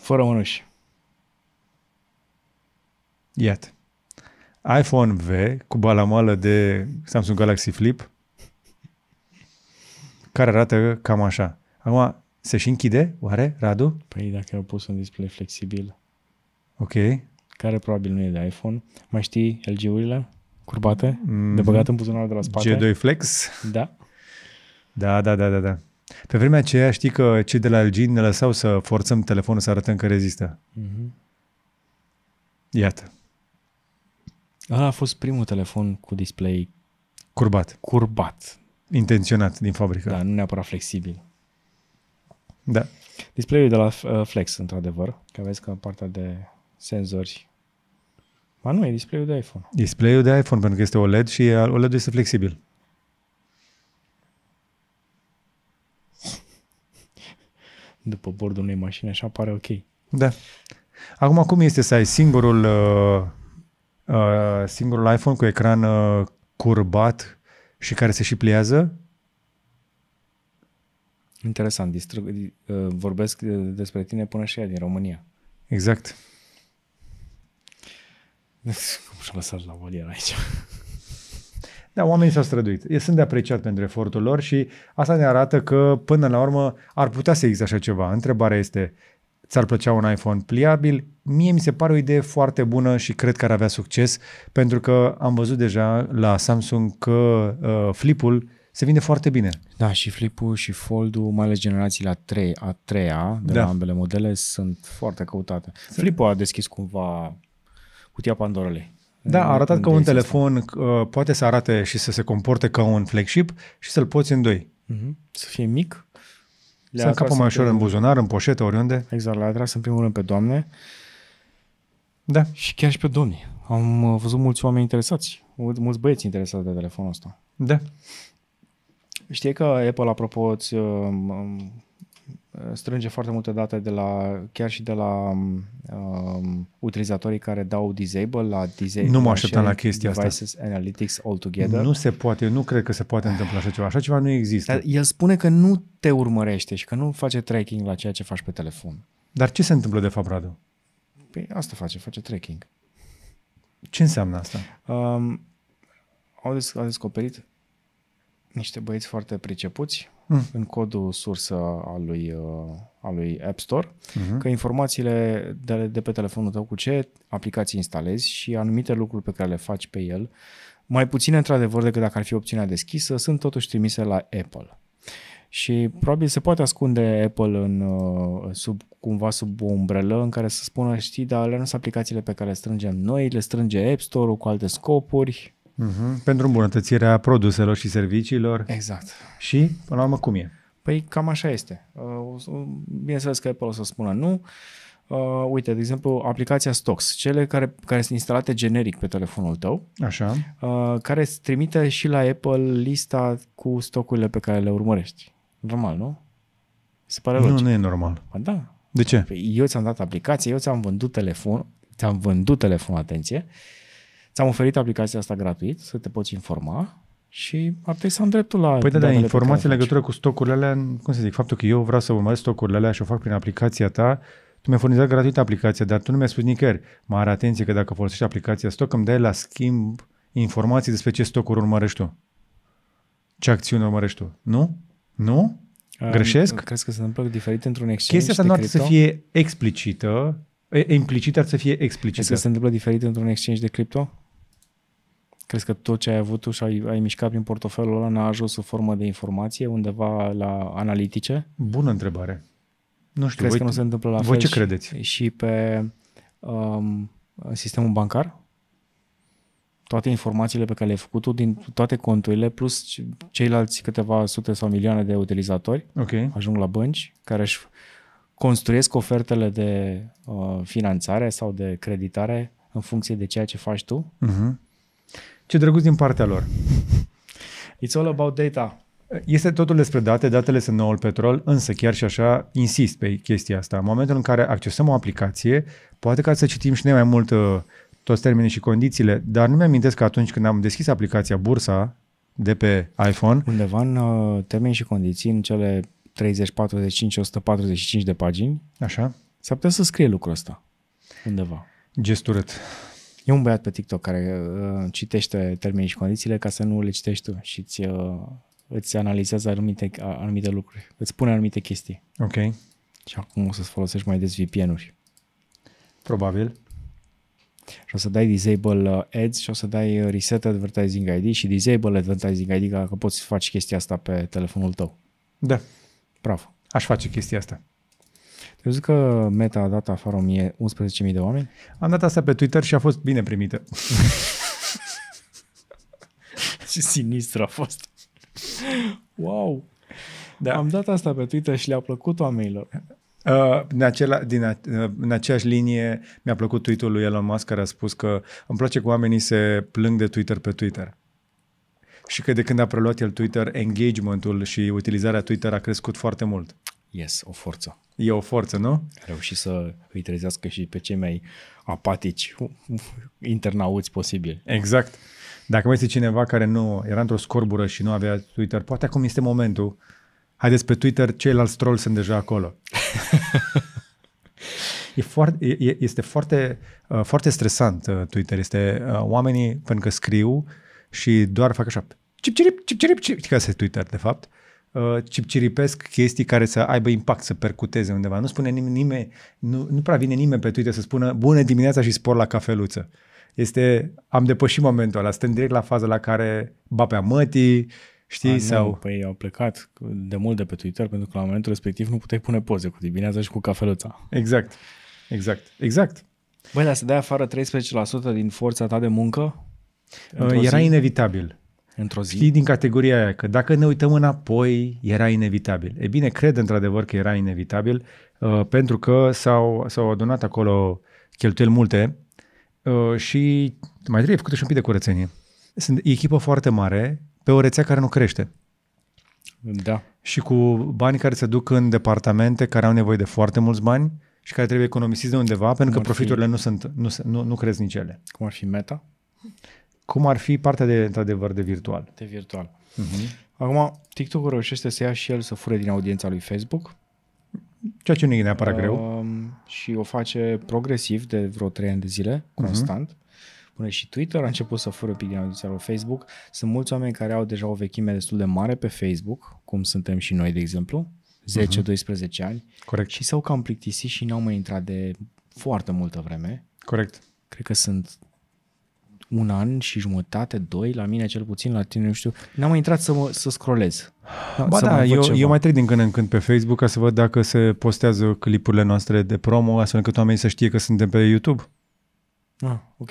Fără mânuși. Iată. iPhone V cu balamală de Samsung Galaxy Flip care arată cam așa. Acum, se și închide, oare, Radu? Păi dacă au pus un display flexibil. Ok. Care probabil nu e de iPhone. Mai știi LG-urile curbate, mm-hmm. de băgat în buzunarul de la spate? G2 Flex? Da. Da, da, da, da, da. Pe vremea aceea știi că cei de la LG ne lăsau să forțăm telefonul să arătăm că rezistă. Mm-hmm. Iată. Ăla a fost primul telefon cu display curbat. Curbat intenționat din fabrică. Da, nu neapărat flexibil. Da. Display-ul de la uh, Flex, într-adevăr, că vezi că în partea de senzori Ba nu, e display-ul de iPhone. Display-ul de iPhone, pentru că este OLED și OLED este flexibil. După bordul unei mașini, așa pare ok. Da. Acum, cum este să ai singurul, uh, uh, singurul iPhone cu ecran uh, curbat și care se și pliază? Interesant, distrug, uh, vorbesc uh, despre tine până și ea din România. Exact. Cum și-a lăsat la volier aici? Da, oamenii s-au străduit. E, sunt de apreciat pentru efortul lor și asta ne arată că, până la urmă, ar putea să existe așa ceva. Întrebarea este, ți-ar plăcea un iPhone pliabil, mie mi se pare o idee foarte bună și cred că ar avea succes, pentru că am văzut deja la Samsung că uh, flipul se vinde foarte bine. Da, și flipul și foldul, mai ales generațiile a, 3, a treia, de da. la ambele modele, sunt foarte căutate. Flipul a deschis cumva cutia Pandorelei. Da, a arătat că un telefon uh, poate să arate și să se comporte ca un flagship și să-l poți în doi. Uh-huh. Să fie mic, le să încapă mai ușor în buzunar, în poșetă, oriunde. Exact, le-a atras în primul rând pe doamne. Da. Și chiar și pe domni. Am uh, văzut mulți oameni interesați, mulți băieți interesați de telefonul ăsta. Da. Știi că Apple, apropo, îți, uh, Uh, strânge foarte multe date de la, chiar și de la um, um utilizatorii care dau disable la disable. Nu mă așteptam la chestia devices asta. Analytics altogether. Nu se poate, nu cred că se poate întâmpla așa ceva. Așa ceva nu există. Dar el spune că nu te urmărește și că nu face tracking la ceea ce faci pe telefon. Dar ce se întâmplă de fapt, Radu? Păi asta face, face tracking. Ce înseamnă asta? Um, au, des- au descoperit niște băieți foarte pricepuți mm. în codul sursă al lui, uh, al lui App Store, mm-hmm. că informațiile de, de pe telefonul tău cu ce aplicații instalezi și anumite lucruri pe care le faci pe el, mai puține într-adevăr decât dacă ar fi opțiunea deschisă, sunt totuși trimise la Apple. Și probabil se poate ascunde Apple în, uh, sub, cumva sub o umbrelă în care să spună, știi, dar alea nu sunt aplicațiile pe care le strângem noi, le strânge App Store-ul cu alte scopuri, Uh-huh. Pentru îmbunătățirea produselor și serviciilor. Exact. Și, până la urmă, cum e? Păi cam așa este. Uh, bineînțeles că Apple o să spună nu. Uh, uite, de exemplu, aplicația Stocks, cele care, care sunt instalate generic pe telefonul tău, așa. Uh, care îți trimite și la Apple lista cu stocurile pe care le urmărești. Normal, nu? Se pare logic. Nu, nu e normal. Ba da. De ce? Păi eu ți-am dat aplicație, eu ți-am vândut telefon, ți-am vândut telefon, atenție, uh, Ți-am oferit aplicația asta gratuit, să te poți informa și ar trebui să am dreptul la... Păi da, dar informații în legătură cu stocurile alea, cum să zic, faptul că eu vreau să urmăresc stocurile alea și o fac prin aplicația ta, tu mi-ai furnizat gratuit aplicația, dar tu nu mi-ai spus nicăieri. Mare atenție că dacă folosești aplicația stoc, îmi dai la schimb informații despre ce stocuri urmărești tu. Ce acțiuni urmărești tu. Nu? Nu? Greșesc? Crezi că se întâmplă diferit într-un exchange? Chestia asta nu ar să fie explicită, implicit implicită ar să fie explicită. Crezi că se întâmplă diferit într-un exchange de cripto? Crezi că tot ce ai avut tu și ai, ai mișcat prin portofelul ăla n-a ajuns în formă de informație undeva la analitice? Bună întrebare. Nu știu. Crezi voi, că nu se întâmplă la voi fel ce și, credeți? și pe um, sistemul bancar? Toate informațiile pe care le-ai făcut tu din toate conturile, plus ceilalți câteva sute sau milioane de utilizatori okay. ajung la bănci care își construiesc ofertele de uh, finanțare sau de creditare în funcție de ceea ce faci tu. Uh-huh. Ce drăguț din partea lor. It's all about data. Este totul despre date, datele sunt noul petrol, însă chiar și așa insist pe chestia asta. În momentul în care accesăm o aplicație, poate că să citim și noi mai mult uh, toți termenii și condițiile, dar nu mi-amintesc că atunci când am deschis aplicația Bursa de pe iPhone... Undeva în uh, termeni și condiții, în cele 30, 45, 145 de pagini, Așa. s-ar putea să scrie lucrul ăsta. Undeva. Gesturăt. E un băiat pe TikTok care uh, citește termenii și condițiile ca să nu le citești tu și îți, uh, îți analizează anumite, anumite lucruri, îți pune anumite chestii. Ok. Și acum o să-ți folosești mai des VPN-uri. Probabil. Și o să dai disable uh, ads și o să dai uh, reset advertising ID și disable advertising ID ca că poți să faci chestia asta pe telefonul tău. Da. Bravo. Aș face chestia asta. Eu zic că Meta a dat afară 11.000 de oameni? Am dat asta pe Twitter și a fost bine primită. Ce sinistru a fost. Wow! Da. Am dat asta pe Twitter și le-a plăcut oamenilor. Uh, în, acela, din a, uh, în aceeași linie mi-a plăcut tweet-ul lui Elon Musk care a spus că îmi place că oamenii se plâng de Twitter pe Twitter și că de când a preluat el Twitter, engagementul și utilizarea Twitter a crescut foarte mult. Yes, o forță. E o forță, nu? A reușit să îi trezească și pe cei mai apatici internauți posibil. Exact. Dacă mai este cineva care nu era într-o scorbură și nu avea Twitter, poate acum este momentul. Haideți pe Twitter, ceilalți troll sunt deja acolo. e foarte, e, este foarte, uh, foarte stresant uh, Twitter. Este uh, oamenii pentru că scriu și doar fac așa. Cip, cirip, cip, cirip, cip, cip, cip, cip, de fapt. c Uh, ciripesc chestii care să aibă impact, să percuteze undeva. Nu spune nimeni, nimeni nu, nu prea vine nimeni pe Twitter să spună bună dimineața și spor la cafeluță. Este, am depășit momentul ăla, suntem direct la faza la care ba pe amătii, știi, A, sau... păi au plecat de mult de pe Twitter pentru că la momentul respectiv nu puteai pune poze cu dimineața și cu cafeluța. Exact, exact, exact. Băi, dar să dai afară 13% din forța ta de muncă? Uh, era zi? inevitabil. Într-o zi? Știi, din categoria aia, că dacă ne uităm înapoi, era inevitabil. E bine, cred într-adevăr că era inevitabil, uh, pentru că s-au, s-au adunat acolo cheltuieli multe uh, și mai trebuie făcut și un pic de curățenie. Sunt echipă foarte mare pe o rețea care nu crește. Da. Și cu bani care se duc în departamente care au nevoie de foarte mulți bani și care trebuie economisiți de undeva, pentru că profiturile fi... nu, sunt, nu, nu, nu crezi nici ele. Cum ar fi Meta? cum ar fi partea de, într-adevăr, de virtual. De virtual. Uh-huh. Acum, TikTok reușește să ia și el să fure din audiența lui Facebook. Ceea ce nu e neapărat uh, greu. Um, și o face progresiv de vreo 3 ani de zile, mhm. constant. Uh-huh. Până și Twitter a început să fură pic din audiența lui Facebook. Sunt mulți oameni care au deja o vechime destul de mare pe Facebook, cum suntem și noi, de exemplu, 10-12 uh-huh. Mhm. ani. Corect. Și s-au cam plictisit și n-au mai intrat de foarte multă vreme. Corect. Cred că sunt un an și jumătate, doi, la mine cel puțin, la tine, nu știu, n-am mai intrat să, mă, să scrollez. Da, ba să da, mai eu, eu mai trec din când în când pe Facebook ca să văd dacă se postează clipurile noastre de promo, astfel încât oamenii să știe că suntem pe YouTube. Ah, ok.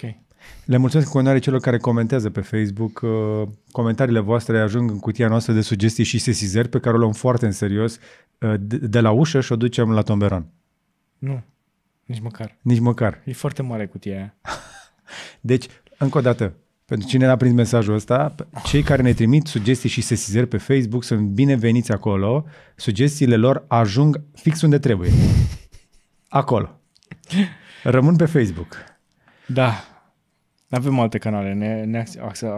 Le mulțumesc cu onoare celor care comentează pe Facebook. Uh, comentariile voastre ajung în cutia noastră de sugestii și sesizări pe care o luăm foarte în serios uh, de la ușă și o ducem la tomberon. Nu, nici măcar. Nici măcar. E foarte mare cutia aia. Deci încă o dată, pentru cine n-a prins mesajul ăsta, cei care ne trimit sugestii și sesizări pe Facebook sunt bineveniți acolo. Sugestiile lor ajung fix unde trebuie. Acolo. Rămân pe Facebook. Da. Nu avem alte canale, ne, ne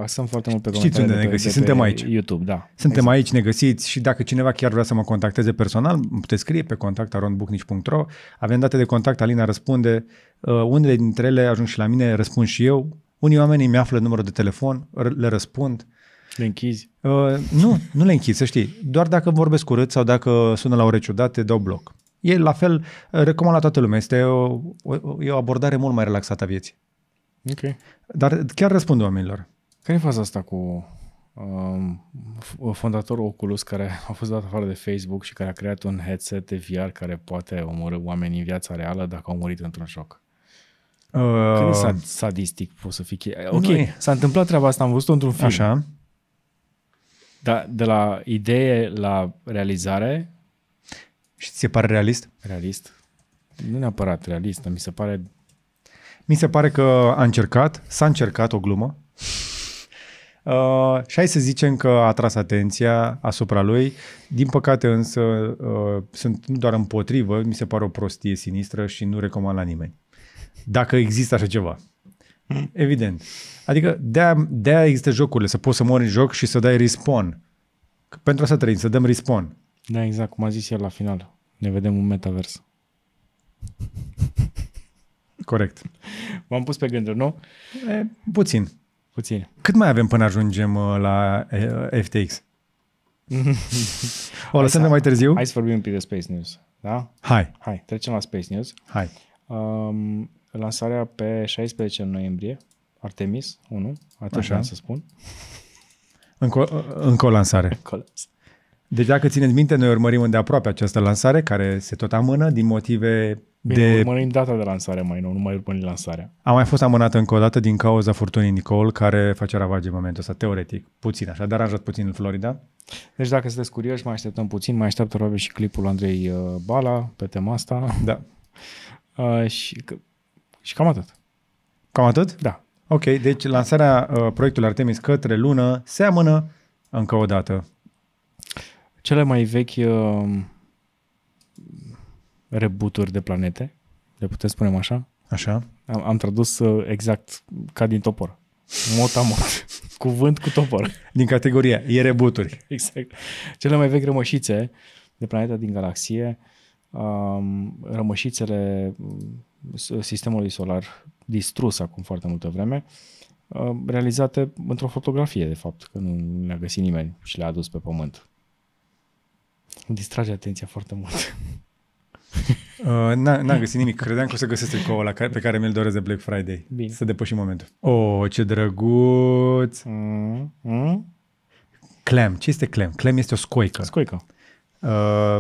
axăm foarte mult pe Știți unde ne găsiți, suntem aici. YouTube, da. Suntem exact. aici, ne găsiți și dacă cineva chiar vrea să mă contacteze personal, puteți scrie pe contact aronbucnici.ro. Avem date de contact, Alina răspunde. Uh, unele dintre ele ajung și la mine, răspund și eu unii oameni îmi află numărul de telefon, le răspund. Le închizi? Uh, nu, nu le închizi, să știi. Doar dacă vorbesc curat sau dacă sună la o ciudate, dau bloc. E la fel, recomand la toată lumea, este o, o, e o abordare mult mai relaxată a vieții. Ok. Dar chiar răspund oamenilor. Care e faza asta cu um, fondatorul Oculus care a fost dat afară de Facebook și care a creat un headset de VR care poate omorâ oamenii în viața reală dacă au murit într-un șoc? Cât de uh, sad, sadistic poți să fii? Ok, e. s-a întâmplat treaba asta, am văzut-o într-un film. Așa. Dar de la idee la realizare... Și ți se pare realist? Realist. Nu neapărat realist, dar mi se pare... Mi se pare că a încercat, s-a încercat o glumă. Uh, și hai să zicem că a tras atenția asupra lui. Din păcate însă uh, sunt doar împotrivă, mi se pare o prostie sinistră și nu recomand la nimeni. Dacă există așa ceva. Hmm. Evident. Adică de-aia, de există jocurile, să poți să mori în joc și să dai respawn. Pentru asta trăim, să dăm respawn. Da, exact, cum a zis el la final. Ne vedem în metavers. Corect. M-am pus pe gânduri, nu? E, puțin. Puțin. Cât mai avem până ajungem uh, la uh, FTX? o lăsăm de mai târziu? Hai să vorbim un pic de Space News, da? Hai. Hai, trecem la Space News. Hai. Um, lansarea pe 16 noiembrie, Artemis 1, atât Așa. să spun. Încă, încă o lansare. Încă o lansare. Deci dacă țineți minte, noi urmărim îndeaproape această lansare, care se tot amână din motive Bine, de... urmărim data de lansare mai nou, nu mai urmărim lansarea. A mai fost amânată încă o dată din cauza furtunii Nicole, care face ravage în momentul ăsta, teoretic. Puțin așa, dar aranjat puțin în Florida. Deci dacă sunteți curioși, mai așteptăm puțin, mai așteaptă probabil și clipul Andrei uh, Bala pe tema asta. Da. Uh, și și cam atât. Cam atât? Da. Ok, deci lansarea uh, proiectului Artemis către lună seamănă încă o dată. Cele mai vechi uh, rebuturi de planete, le putem spune așa? Așa. Am, am tradus uh, exact ca din topor. Mot a mot. Cuvânt cu topor. Din categoria, e rebuturi. Exact. Cele mai vechi rămășițe de planeta din galaxie, uh, rămășițele sistemului solar distrus acum foarte multă vreme, uh, realizate într-o fotografie, de fapt, că nu le-a găsit nimeni și le-a adus pe pământ. Îmi distrage atenția foarte mult. Uh, n-am n- găsit nimic. Credeam că o să găsesc tricoul ăla pe care mi-l doresc de Black Friday. Bine. Să depășim momentul. Oh, ce drăguț! Mm, mm? Clem. Ce este clem? Clem este o scoică. Scoică. Uh,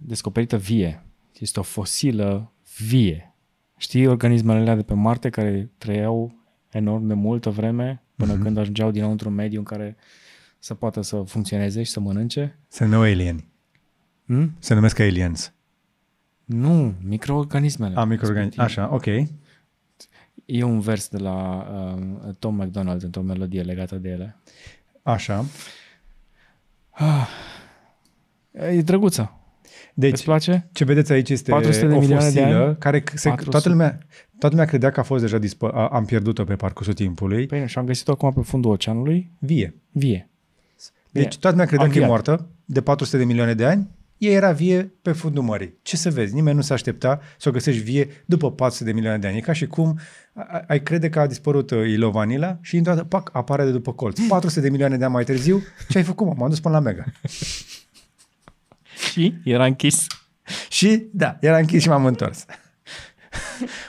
Descoperită vie. Este o fosilă vie. Știi organismele alea de pe Marte care trăiau enorm de multă vreme până mm-hmm. când ajungeau din nou într-un mediu în care să poată să funcționeze și să mănânce? Se numesc alieni. Hmm? Se numesc aliens. Nu, microorganismele. A, ah, microorganisme. Așa, ok. E un vers de la um, Tom McDonald într-o melodie legată de ele. Așa. Ah, e drăguță. Deci, Îți place? ce vedeți aici este 400 de o milioane fosilă de ani? care se, toată, lumea, toată lumea credea că a fost deja dispă, a, am pierdut-o pe parcursul timpului. Păi nu, și am găsit-o acum pe fundul oceanului. Vie. Vie. Deci toată lumea credea că e moartă de 400 de milioane de ani. Ea era vie pe fundul mării. Ce să vezi? Nimeni nu se aștepta să o găsești vie după 400 de milioane de ani. E ca și cum ai crede că a dispărut uh, Ilo și într-o dată, pac, apare de după colț. 400 de milioane de ani mai târziu, ce ai făcut? M-am dus până la Mega și era închis. Și, da, era închis și m-am întors.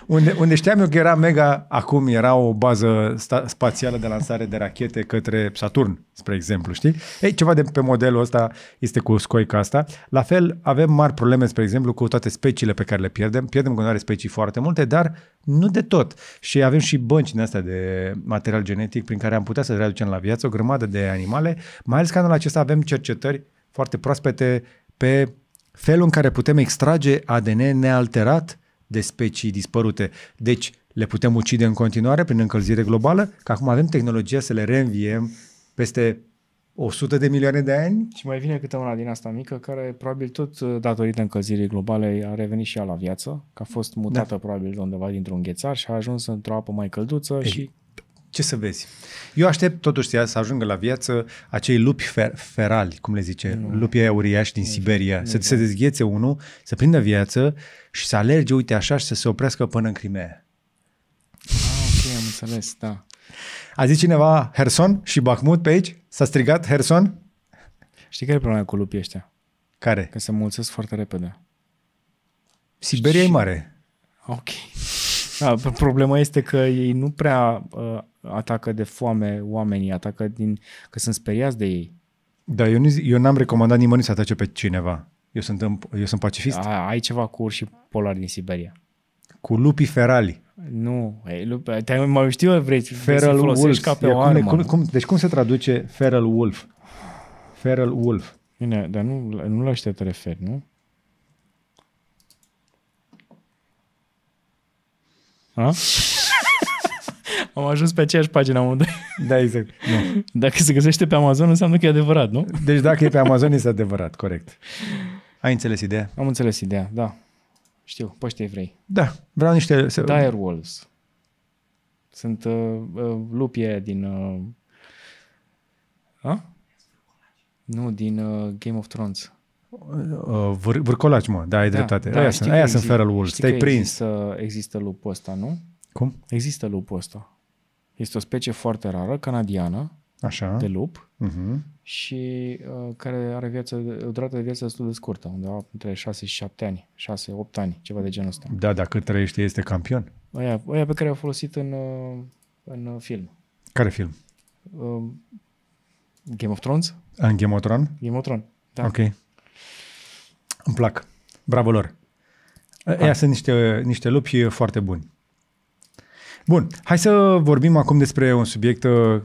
unde, unde știam eu că era mega, acum era o bază sta- spațială de lansare de rachete către Saturn, spre exemplu, știi? Ei, ceva de pe modelul ăsta este cu scoica asta. La fel, avem mari probleme, spre exemplu, cu toate speciile pe care le pierdem. Pierdem în continuare specii foarte multe, dar nu de tot. Și avem și bănci din astea de material genetic prin care am putea să readucem la viață o grămadă de animale, mai ales că anul acesta avem cercetări foarte proaspete pe felul în care putem extrage ADN nealterat de specii dispărute. Deci le putem ucide în continuare prin încălzire globală, că acum avem tehnologia să le reînviem peste 100 de milioane de ani. Și mai vine câte una din asta mică, care probabil tot uh, datorită încălzirii globale a revenit și ea la viață, că a fost da. mutată da. probabil undeva dintr-un ghețar și a ajuns într-o apă mai călduță Ei, și ce să vezi. Eu aștept totuși să ajungă la viață acei lupi fer- ferali, cum le zice, nu. lupii aia uriași din nu. Siberia, nu. să se dezghețe unul, să prindă viață și să alerge, uite așa, și să se oprească până în Crimea. Ah, ok, am înțeles, da. A zis cineva Herson și Bakhmut pe aici? S-a strigat Herson? Știi care e problema cu lupii ăștia? Care? Că se mulțesc foarte repede. Siberia și... e mare. Ok. Da, problema este că ei nu prea uh, atacă de foame oamenii, atacă din, că sunt speriați de ei. Da, eu, nu, eu n-am recomandat nimănui să atace pe cineva. Eu sunt, în, eu sunt pacifist. A, ai ceva cu urși polari din Siberia. Cu lupii ferali. Nu, ei, lupi, te mai știu eu, vrei, feral să wolf. ca pe e, o armă. Cum, cum, deci cum se traduce feral wolf? Feral wolf. Bine, dar nu, nu la te referi, nu? A? Am ajuns pe aceeași pagină unde. Da, exact. Nu. Dacă se găsește pe Amazon, înseamnă că e adevărat, nu? Deci dacă e pe Amazon, este adevărat, corect. Ai înțeles ideea? Am înțeles ideea, da. Știu, poște evrei. Da, vreau niște... Dire Wolves. Sunt uh, uh, lupii aia din... Uh... A? Nu, din uh, Game of Thrones. Uh, vâr- vârcolaci, mă, da, ai da, dreptate. Da, aia sunt, aia sunt Feral Wolves, te-ai prins. Există, există lupul ăsta, nu? Cum? Există lupul ăsta. Este o specie foarte rară, canadiană, Așa. de lup, uh-huh. și uh, care are viață, o durată de viață destul de scurtă, undeva între 6 și 7 ani, 6-8 ani, ceva de genul ăsta. Da, dacă trăiește, este campion. Aia, aia pe care au folosit în, uh, în uh, film. Care film? Uh, Game of Thrones? În Game of Thrones? Game of Thrones, da. Ok. Îmi plac. Bravo lor. Ea sunt niște, niște lupi foarte buni. Bun, hai să vorbim acum despre un subiect uh,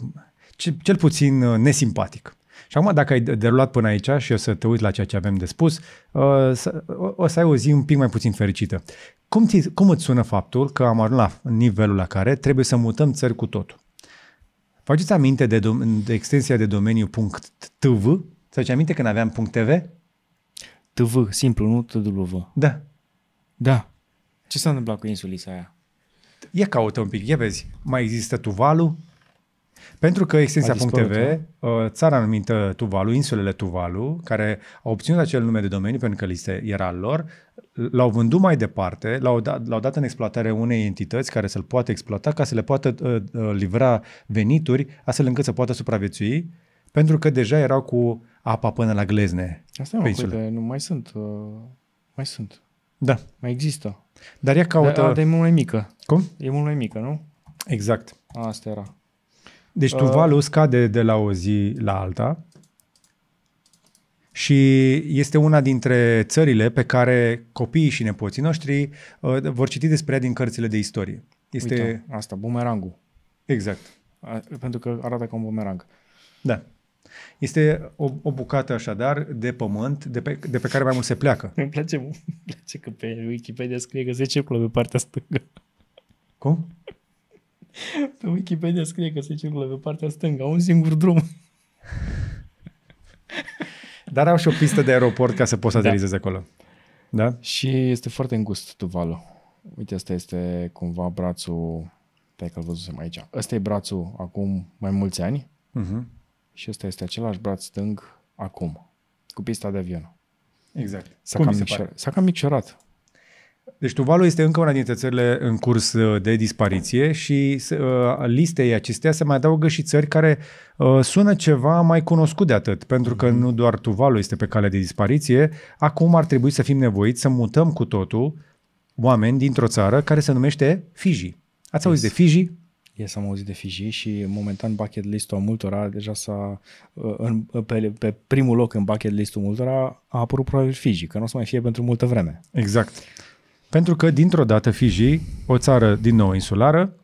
cel puțin uh, nesimpatic. Și acum, dacă ai derulat până aici și o să te uiți la ceea ce avem de spus, uh, o să ai o zi un pic mai puțin fericită. Cum, ți, cum îți sună faptul că am ajuns la nivelul la care trebuie să mutăm țări cu totul? Faceți aminte de, dom- de extensia de domeniu .tv? Să ce aminte când aveam .tv? TV, simplu, nu TW. Da. Da. Ce s-a întâmplat cu insulița aia? Ia caută un pic, ia vezi, mai există Tuvalu? Pentru că extensia.tv, uh, țara numită Tuvalu, insulele Tuvalu, care au obținut acel nume de domeniu pentru că liste era al lor, l-au vândut mai departe, l-au dat, l-au dat în exploatare unei entități care să-l poată exploata ca să le poată uh, uh livra venituri astfel încât să poată supraviețui pentru că deja erau cu apa până la glezne. Asta mă, nu mai sunt, uh, mai sunt. Da. Mai există. Dar ea caută... Dar, dar e mult mai mică. Cum? E mult mai mică, nu? Exact. Asta era. Deci tu uh... valul scade de la o zi la alta și este una dintre țările pe care copiii și nepoții noștri uh, vor citi despre ea din cărțile de istorie. Este Uite, asta, bumerangul. Exact. A, pentru că arată ca un bumerang. Da. Este o, o bucată așadar de pământ de pe, de pe care mai mult se pleacă. Îmi place, îmi place că pe Wikipedia scrie că se circulă pe partea stângă. Cum? Pe Wikipedia scrie că se circulă pe partea stângă, un singur drum. Dar au și o pistă de aeroport ca să poți să da. aterizezi da. acolo. Da? Și este foarte îngust Tuvalu. Uite, asta este cumva brațul pe că-l văzusem aici. Ăsta e brațul acum mai mulți ani. Uh-huh și ăsta este același braț stâng acum, cu pista de avion. Exact. S-a, Cum cam, micșorat, s-a cam micșorat. Deci Tuvalu este încă una dintre țările în curs uh, de dispariție și uh, listei acestea se mai adaugă și țări care uh, sună ceva mai cunoscut de atât, pentru că mhm. nu doar Tuvalu este pe cale de dispariție, acum ar trebui să fim nevoiți să mutăm cu totul oameni dintr-o țară care se numește Fiji. Ați auzit de Fiji? Yes, am auzit de Fiji și momentan bucket list-ul a multora deja s-a, uh, în, uh, pe, pe primul loc în bucket list-ul multora a apărut probabil Fiji, că nu o să mai fie pentru multă vreme. Exact. Pentru că dintr-o dată Fiji, o țară din nou insulară,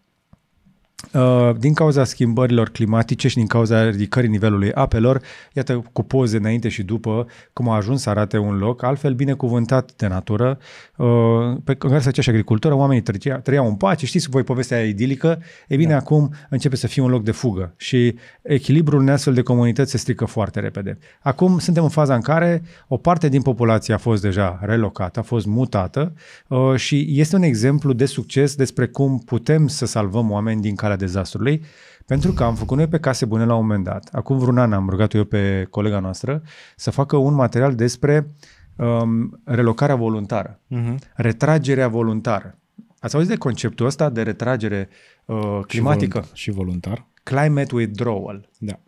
Uh, din cauza schimbărilor climatice și din cauza ridicării nivelului apelor, iată cu poze înainte și după cum a ajuns să arate un loc, altfel binecuvântat de natură, uh, pe care să aceeași agricultură, oamenii trăiau, trăiau în pace, știți voi povestea idilică, e bine da. acum începe să fie un loc de fugă și echilibrul în astfel de comunități se strică foarte repede. Acum suntem în faza în care o parte din populație a fost deja relocată, a fost mutată uh, și este un exemplu de succes despre cum putem să salvăm oameni din care prevenirea dezastrului, pentru că am făcut noi pe Case Bune la un moment dat, acum vreun an am rugat eu pe colega noastră să facă un material despre um, relocarea voluntară, uh-huh. retragerea voluntară. Ați auzit de conceptul ăsta de retragere uh, climatică? Și voluntar. Climate withdrawal. Da.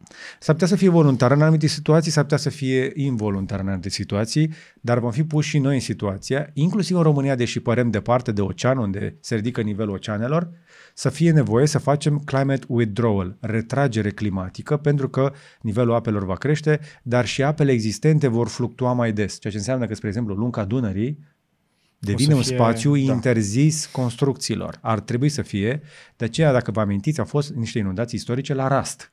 S-ar putea să fie voluntară în anumite situații, s-ar putea să fie involuntară în anumite situații, dar vom fi puși și noi în situația, inclusiv în România, deși părem departe de ocean, unde se ridică nivelul oceanelor, uh, să fie nevoie să facem climate withdrawal, retragere climatică, pentru că nivelul apelor va crește, dar și apele existente vor fluctua mai des, ceea ce înseamnă că, spre exemplu, lunca Dunării devine fie, un spațiu da. interzis construcțiilor. Ar trebui să fie, de aceea, dacă vă amintiți, au fost niște inundații istorice la Rast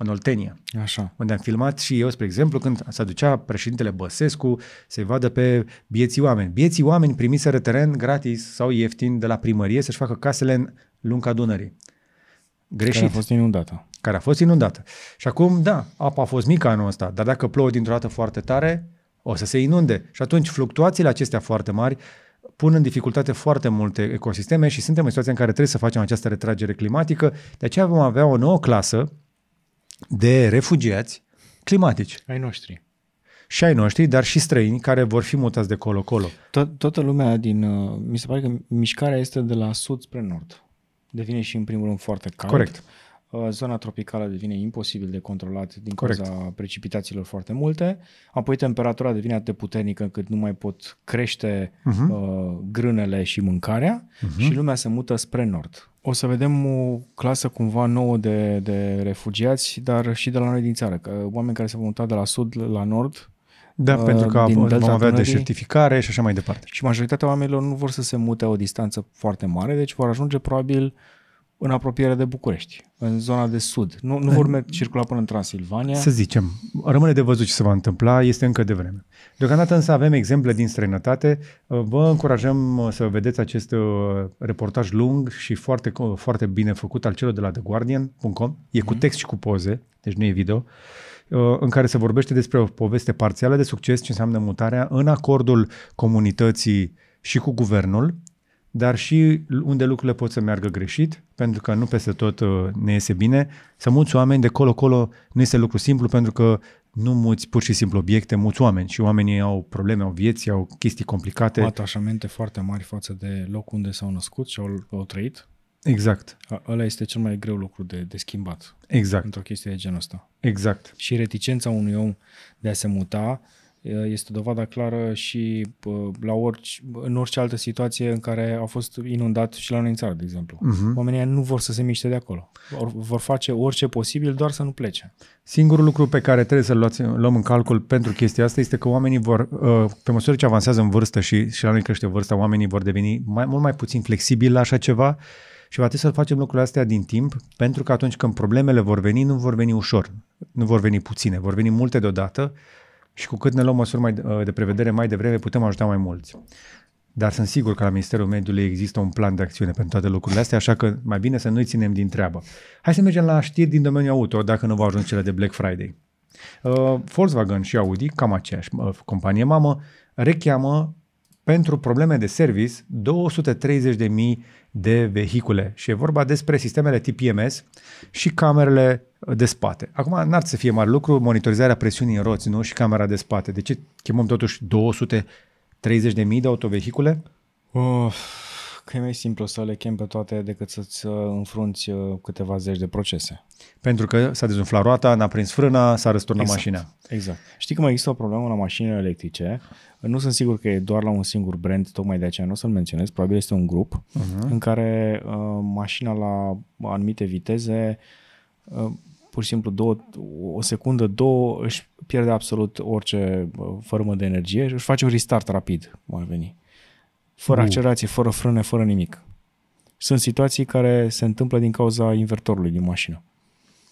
în Oltenia, Așa. unde am filmat și eu, spre exemplu, când se ducea președintele Băsescu să-i vadă pe bieții oameni. Bieții oameni primiseră teren gratis sau ieftin de la primărie să-și facă casele în lunca Dunării. Greșit. Care a fost inundată. Care a fost inundată. Și acum, da, apa a fost mică anul ăsta, dar dacă plouă dintr-o dată foarte tare, o să se inunde. Și atunci fluctuațiile acestea foarte mari pun în dificultate foarte multe ecosisteme și suntem în situația în care trebuie să facem această retragere climatică. De aceea vom avea o nouă clasă de refugiați climatici. Ai noștri. Și ai noștri, dar și străini care vor fi mutați de colo-colo. Tot, toată lumea din... Uh, mi se pare că mișcarea este de la sud spre nord. Devine și în primul rând foarte cald. Corect. Uh, zona tropicală devine imposibil de controlat din cauza precipitațiilor foarte multe, apoi temperatura devine atât de puternică încât nu mai pot crește uh-huh. uh, grânele și mâncarea uh-huh. și lumea se mută spre nord. O să vedem o clasă cumva nouă de, de refugiați, dar și de la noi din țară, că oameni care se vor muta de la sud la nord, da, uh, pentru că vom avea Dunării. de certificare și așa mai departe. Și majoritatea oamenilor nu vor să se mute o distanță foarte mare, deci vor ajunge probabil uh, în apropiere de București, în zona de sud. Nu, nu vor merge circula până în Transilvania. Să zicem. Rămâne de văzut ce se va întâmpla, este încă de vreme. Deocamdată însă avem exemple din străinătate. Vă încurajăm uh, să vedeți acest uh, reportaj lung și foarte, foarte bine făcut al celor de la TheGuardian.com. E cu mhm. text și cu poze, deci nu e video uh, în care se vorbește despre o poveste parțială de succes ce înseamnă mutarea în acordul comunității și cu guvernul, dar și unde lucrurile pot să meargă greșit, pentru că nu peste tot uh, ne iese bine. Să muți oameni de colo-colo nu este lucru simplu, pentru că nu muți pur și simplu obiecte, muți oameni și oamenii au probleme, au vieți, au chestii complicate. Au atașamente foarte mari față de locul unde s-au născut și au, au trăit. Exact. A, ăla este cel mai greu lucru de, de schimbat. Exact. Într-o chestie de genul ăsta. Exact. Și reticența unui om de a se muta uh, este dovada clară și la orice, în orice altă situație în care a fost inundat și la noi în țară, de exemplu. Uh-huh. Oamenii nu vor să se miște de acolo. Or, vor face orice posibil doar să nu plece. Singurul lucru pe care trebuie să-l luați, luăm în calcul pentru chestia asta este că oamenii vor, uh, pe măsură ce avansează în vârstă și, și la noi crește vârsta, oamenii vor deveni mai, mult mai puțin flexibili la așa ceva și va trebui să facem lucrurile astea din timp, pentru că atunci când problemele vor veni, nu vor veni ușor, nu vor veni puține, vor veni multe deodată și cu cât ne luăm măsuri mai uh, de prevedere mai devreme, putem ajuta mai mulți. Dar sunt sigur că la Ministerul Mediului există un plan de acțiune pentru toate lucrurile astea, așa că mai bine să nu-i ținem din treabă. Hai să mergem la știri din domeniul auto, dacă nu vă ajung cele de Black Friday. Uh, Volkswagen și Audi, cam aceeași uh, companie mamă, recheamă pentru probleme de service 230.000 de vehicule și e vorba despre sistemele TPMS și camerele de spate. Acum n-ar să fie mare lucru monitorizarea presiunii în roți, nu? Și camera de spate. De ce chemăm totuși 230.000 de autovehicule? Uh, că e mai simplu să le chem pe toate decât să-ți uh, înfrunți uh, câteva zeci de procese. Pentru că s-a dezumflat roata, n-a prins frâna, s-a răsturnat exact, mașina. Exact. Știi că mai există o problemă la mașinile electrice. Nu sunt sigur că e doar la un singur brand, tocmai de aceea nu o să-l menționez. Probabil este un grup uh-huh. în care uh, mașina la anumite viteze uh, pur și simplu două, o secundă, două, își pierde absolut orice uh, formă de energie și își face un restart rapid, cum ar veni fără accelerație, fără frâne, fără nimic. Sunt situații care se întâmplă din cauza invertorului din mașină.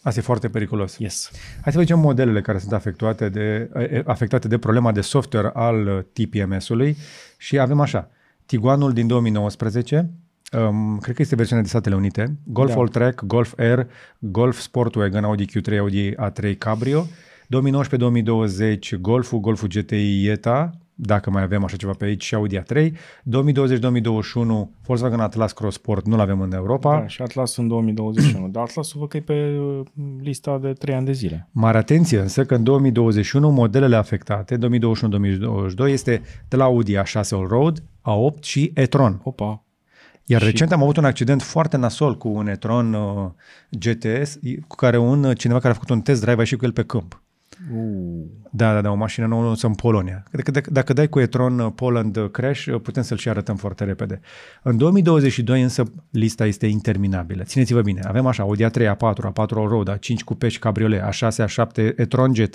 Asta e foarte periculos. Yes. Hai să vedem modelele care sunt afectate de, afectate de problema de software al uh, TPMS-ului și avem așa, Tiguanul din 2019, um, cred că este versiunea de Statele Unite, Golf da. All-Track, Golf Air, Golf Sportwagon, Audi Q3, Audi A3 Cabrio, 2019-2020 Golful, Golful GTI Ieta, dacă mai avem așa ceva pe aici, și Audi A3. 2020-2021 Volkswagen Atlas Cross Sport nu-l avem în Europa. Da, și Atlas în 2021, dar Atlasul o că e pe uh, lista de 3 ani de zile. Mare atenție însă că în 2021 modelele afectate, 2021-2022, este de la Audi A6 Allroad, A8 și e-tron. Opa! Iar și... recent am avut un accident foarte nasol cu un e-tron uh, GTS, cu care un cineva care a făcut un test drive a cu el pe câmp. Uh. Da, da, da, o mașină nouă în Polonia. Cred dacă, dacă dai cu Etron, tron uh, Poland uh, Crash, uh, putem să-l și arătăm foarte repede. În 2022 însă lista este interminabilă. Țineți-vă bine, avem așa Audi A3, A4, A4 Road, A5 pești Cabriolet, A6, A7, Etron GT,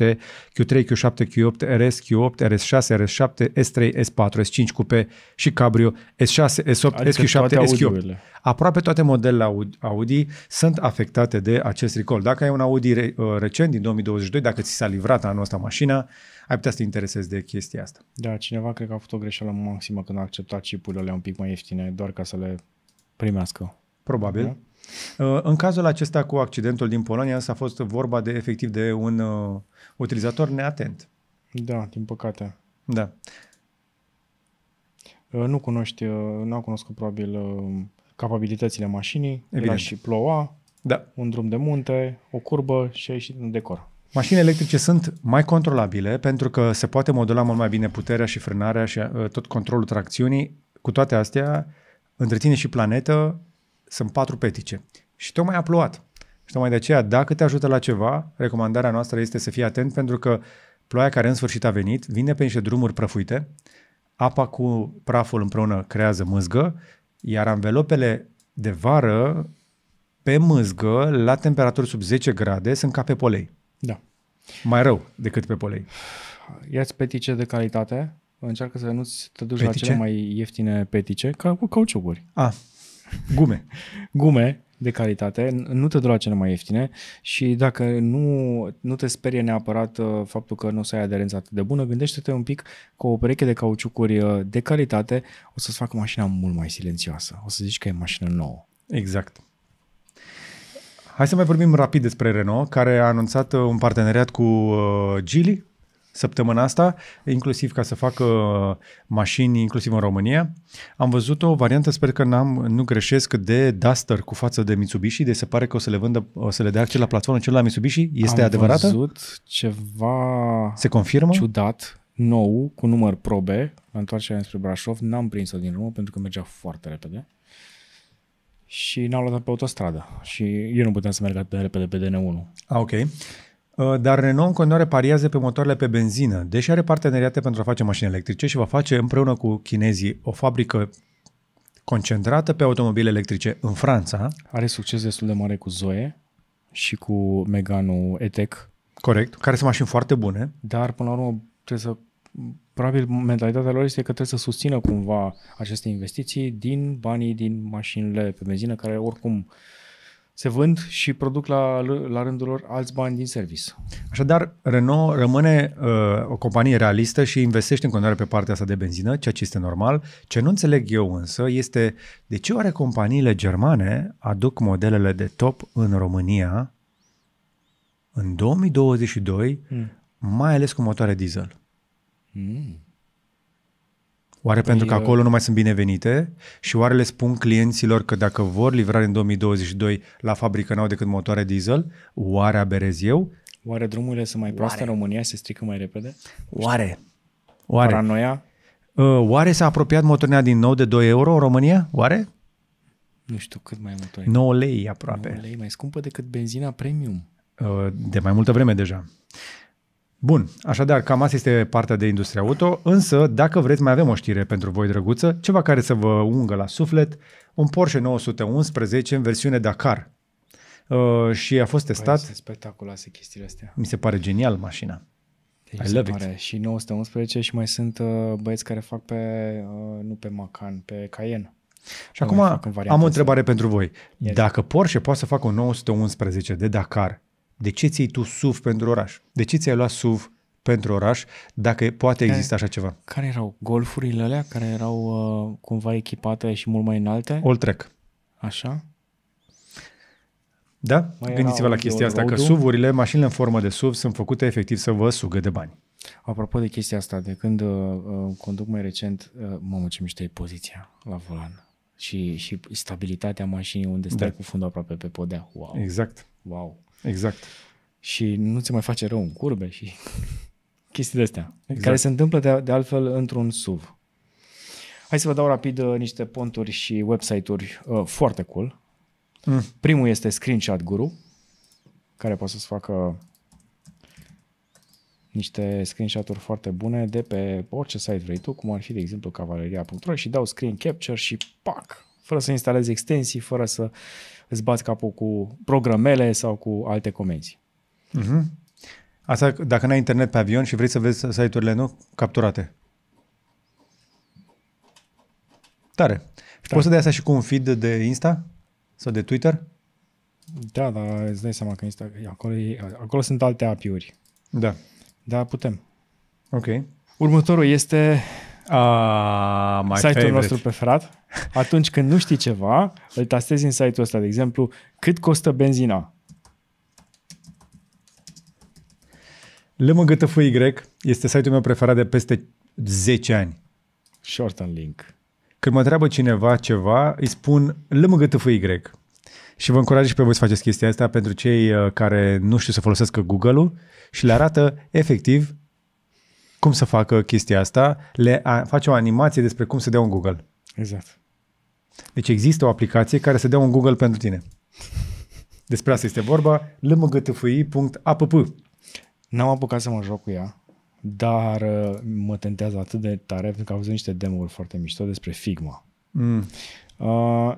Q3, Q7, Q8, RS, Q8, RS6, RS7, S3, S4, S5 Cupe și Cabrio, S6, S8, adică SQ7, SQ8 aproape toate modelele Audi sunt afectate de acest recall. Dacă ai un Audi re, uh, recent din 2022, dacă ți s-a livrat anul ăsta mașina, ai putea să te interesezi de chestia asta. Da, cineva cred că a făcut o greșeală maximă când a acceptat chipurile alea un pic mai ieftine, doar ca să le primească. Probabil. Da? Uh, în cazul acesta cu accidentul din Polonia, însă a fost vorba de efectiv de un uh, utilizator neatent. Da, din păcate. Da. Uh, nu cunoști, nu au cunoscut probabil capabilitățile mașinii, Evident. era și ploua, da. un drum de munte, o curbă și a ieșit în decor. Mașinile electrice sunt mai controlabile pentru că se poate modula mult mai bine puterea și frânarea și uh, tot controlul tracțiunii. Cu toate astea, tine și planetă, sunt patru petice. Și tocmai a plouat. Și tocmai de aceea, dacă te ajută la ceva, recomandarea noastră este să fii atent pentru că ploaia care în sfârșit a venit vine pe niște drumuri prăfuite, apa cu praful împreună creează mâzgă iar anvelopele de vară, pe mâzgă, la temperaturi sub 10 grade, sunt ca pe polei. Da. Mai rău decât pe polei. Iați petice de calitate, încearcă să nu-ți te duci petice? la cele mai ieftine petice, ca cu cauciucuri. A, ah, gume. gume, de calitate, nu te doar cele mai ieftine și dacă nu, nu te sperie neapărat uh, faptul că nu o să ai aderență atât de bună, gândește-te un pic că o pereche de cauciucuri uh, de calitate o să-ți facă mașina mult mai silențioasă. O să zici că e mașină nouă. Exact. Hai să mai vorbim rapid despre Renault, care a anunțat uh, un parteneriat cu Geely săptămâna asta, inclusiv ca să facă mașini, inclusiv în România. Am văzut o variantă, sper că n-am, nu greșesc, de Duster cu față de Mitsubishi, de se pare că o să le vândă, o să le dea acel la platformă, cel la Mitsubishi. Este Am adevărată? Am văzut ceva se confirmă? ciudat, nou, cu număr probe, la întoarcerea spre Brașov. N-am prins-o din urmă pentru că mergea foarte repede și n-au luat pe autostradă și eu nu puteam să merg atât de repede pe DN1. A, ah, ok. Uh, dar Renault în continuare pariază pe motoarele pe benzină, deși are parteneriate pentru a face mașini electrice și va face împreună cu chinezii o fabrică concentrată pe automobile electrice în Franța. Are succes destul de mare cu Zoe și cu Meganul E-Tech. Corect, care sunt mașini foarte bune. Dar, până la urmă, trebuie să... Probabil mentalitatea lor este că trebuie să susțină cumva aceste investiții din banii din mașinile pe benzină, care oricum uh, se vând și produc la, la rândul lor alți bani din service. Așadar, Renault rămâne uh, o companie realistă și investește în continuare pe partea asta de benzină, ceea ce este normal. Ce nu înțeleg eu însă este de ce oare companiile germane aduc modelele de top în România în 2022, mm. mai ales cu motoare diesel. Mm. Oare pentru că adică- acolo nu mai sunt binevenite? Și oare le spun clienților că dacă vor livrare în 2022 la fabrică n-au decât motoare diesel? Oare aberez eu? Oare drumurile sunt mai proaste oare? în România? Se strică mai repede? Oare? Oare? Paranoia? Uh, oare s-a apropiat motorina din nou de 2 euro în România? Oare? Nu știu cât mai mult. 9 lei aproape. 9 lei mai scumpă decât benzina premium. Uh, de mai multă vreme deja. Bun, așadar, cam asta este partea de industria auto, însă, dacă vreți, mai avem o știre pentru voi drăguță, ceva care să vă ungă la suflet, un Porsche 911 în versiune Dakar. Uh, și a fost testat. Păi, spectaculoase chestiile astea. Mi se pare genial mașina. Deci I love it. Și 911 și mai sunt uh, băieți care fac pe, uh, nu pe Macan, pe Cayenne. Și acum am o întrebare pentru voi. Yes. Dacă Porsche poate să facă un 911 de Dakar, de ce ții tu SUV pentru oraș? De ce ți-ai luat SUV pentru oraș dacă poate care, exista așa ceva? Care erau golfurile alea care erau uh, cumva echipate și mult mai înalte? All track. Așa? Da? Mai Gândiți-vă la chestia asta, că SUV-urile, mașinile în formă de SUV sunt făcute efectiv să vă sugă de bani. Apropo de chestia asta, de când uh, uh conduc mai recent, uh, mă ce mișto e poziția la volan și, și stabilitatea mașinii unde stai da. cu fundul aproape pe podea. Wow! Exact. Wow! Exact. Și nu ți mai face rău în curbe și chestii de astea, exact. care se întâmplă de, de altfel într-un SUV. Hai să vă dau rapid uh, niște ponturi și website-uri uh, foarte cool. Mm. Primul este Screenshot Guru, care poate să-ți facă niște screenshot-uri foarte bune de pe orice site vrei tu, cum ar fi, de exemplu, cavaleria.ro și dau screen capture și pac, fără să instalezi extensii, fără să îți bați capul cu programele sau cu alte comenzi. Uh-huh. Mhm. Asta dacă n-ai internet pe avion și vrei să vezi site-urile nu capturate. Tare. Tare. Și da. poți să dai asta și cu un feed de Insta sau de Twitter? Da, dar îți dai seama că Insta, acolo, e, acolo sunt alte API-uri. Da. Da, putem. Ok. Următorul este Uh, site-ul favorite. nostru preferat. Atunci când nu știi ceva, îl tastezi în site-ul ăsta. De exemplu, cât costă benzina? Y este site-ul meu preferat de peste 10 ani. Short and link. Când mă întreabă cineva ceva, îi spun Y. Și vă încurajez și pe voi să faceți chestia asta pentru cei uh, care nu știu să folosească Google-ul și le arată efectiv cum să facă chestia asta, le a, face o animație despre cum să dea un Google. Exact. Deci există o aplicație care să dea un Google pentru tine. Despre asta este vorba, lmgtfi.app. N-am apucat să mă joc cu ea, dar uh, mă tentează atât de tare pentru că am văzut niște demo-uri foarte mișto despre Figma. Mm. Uh,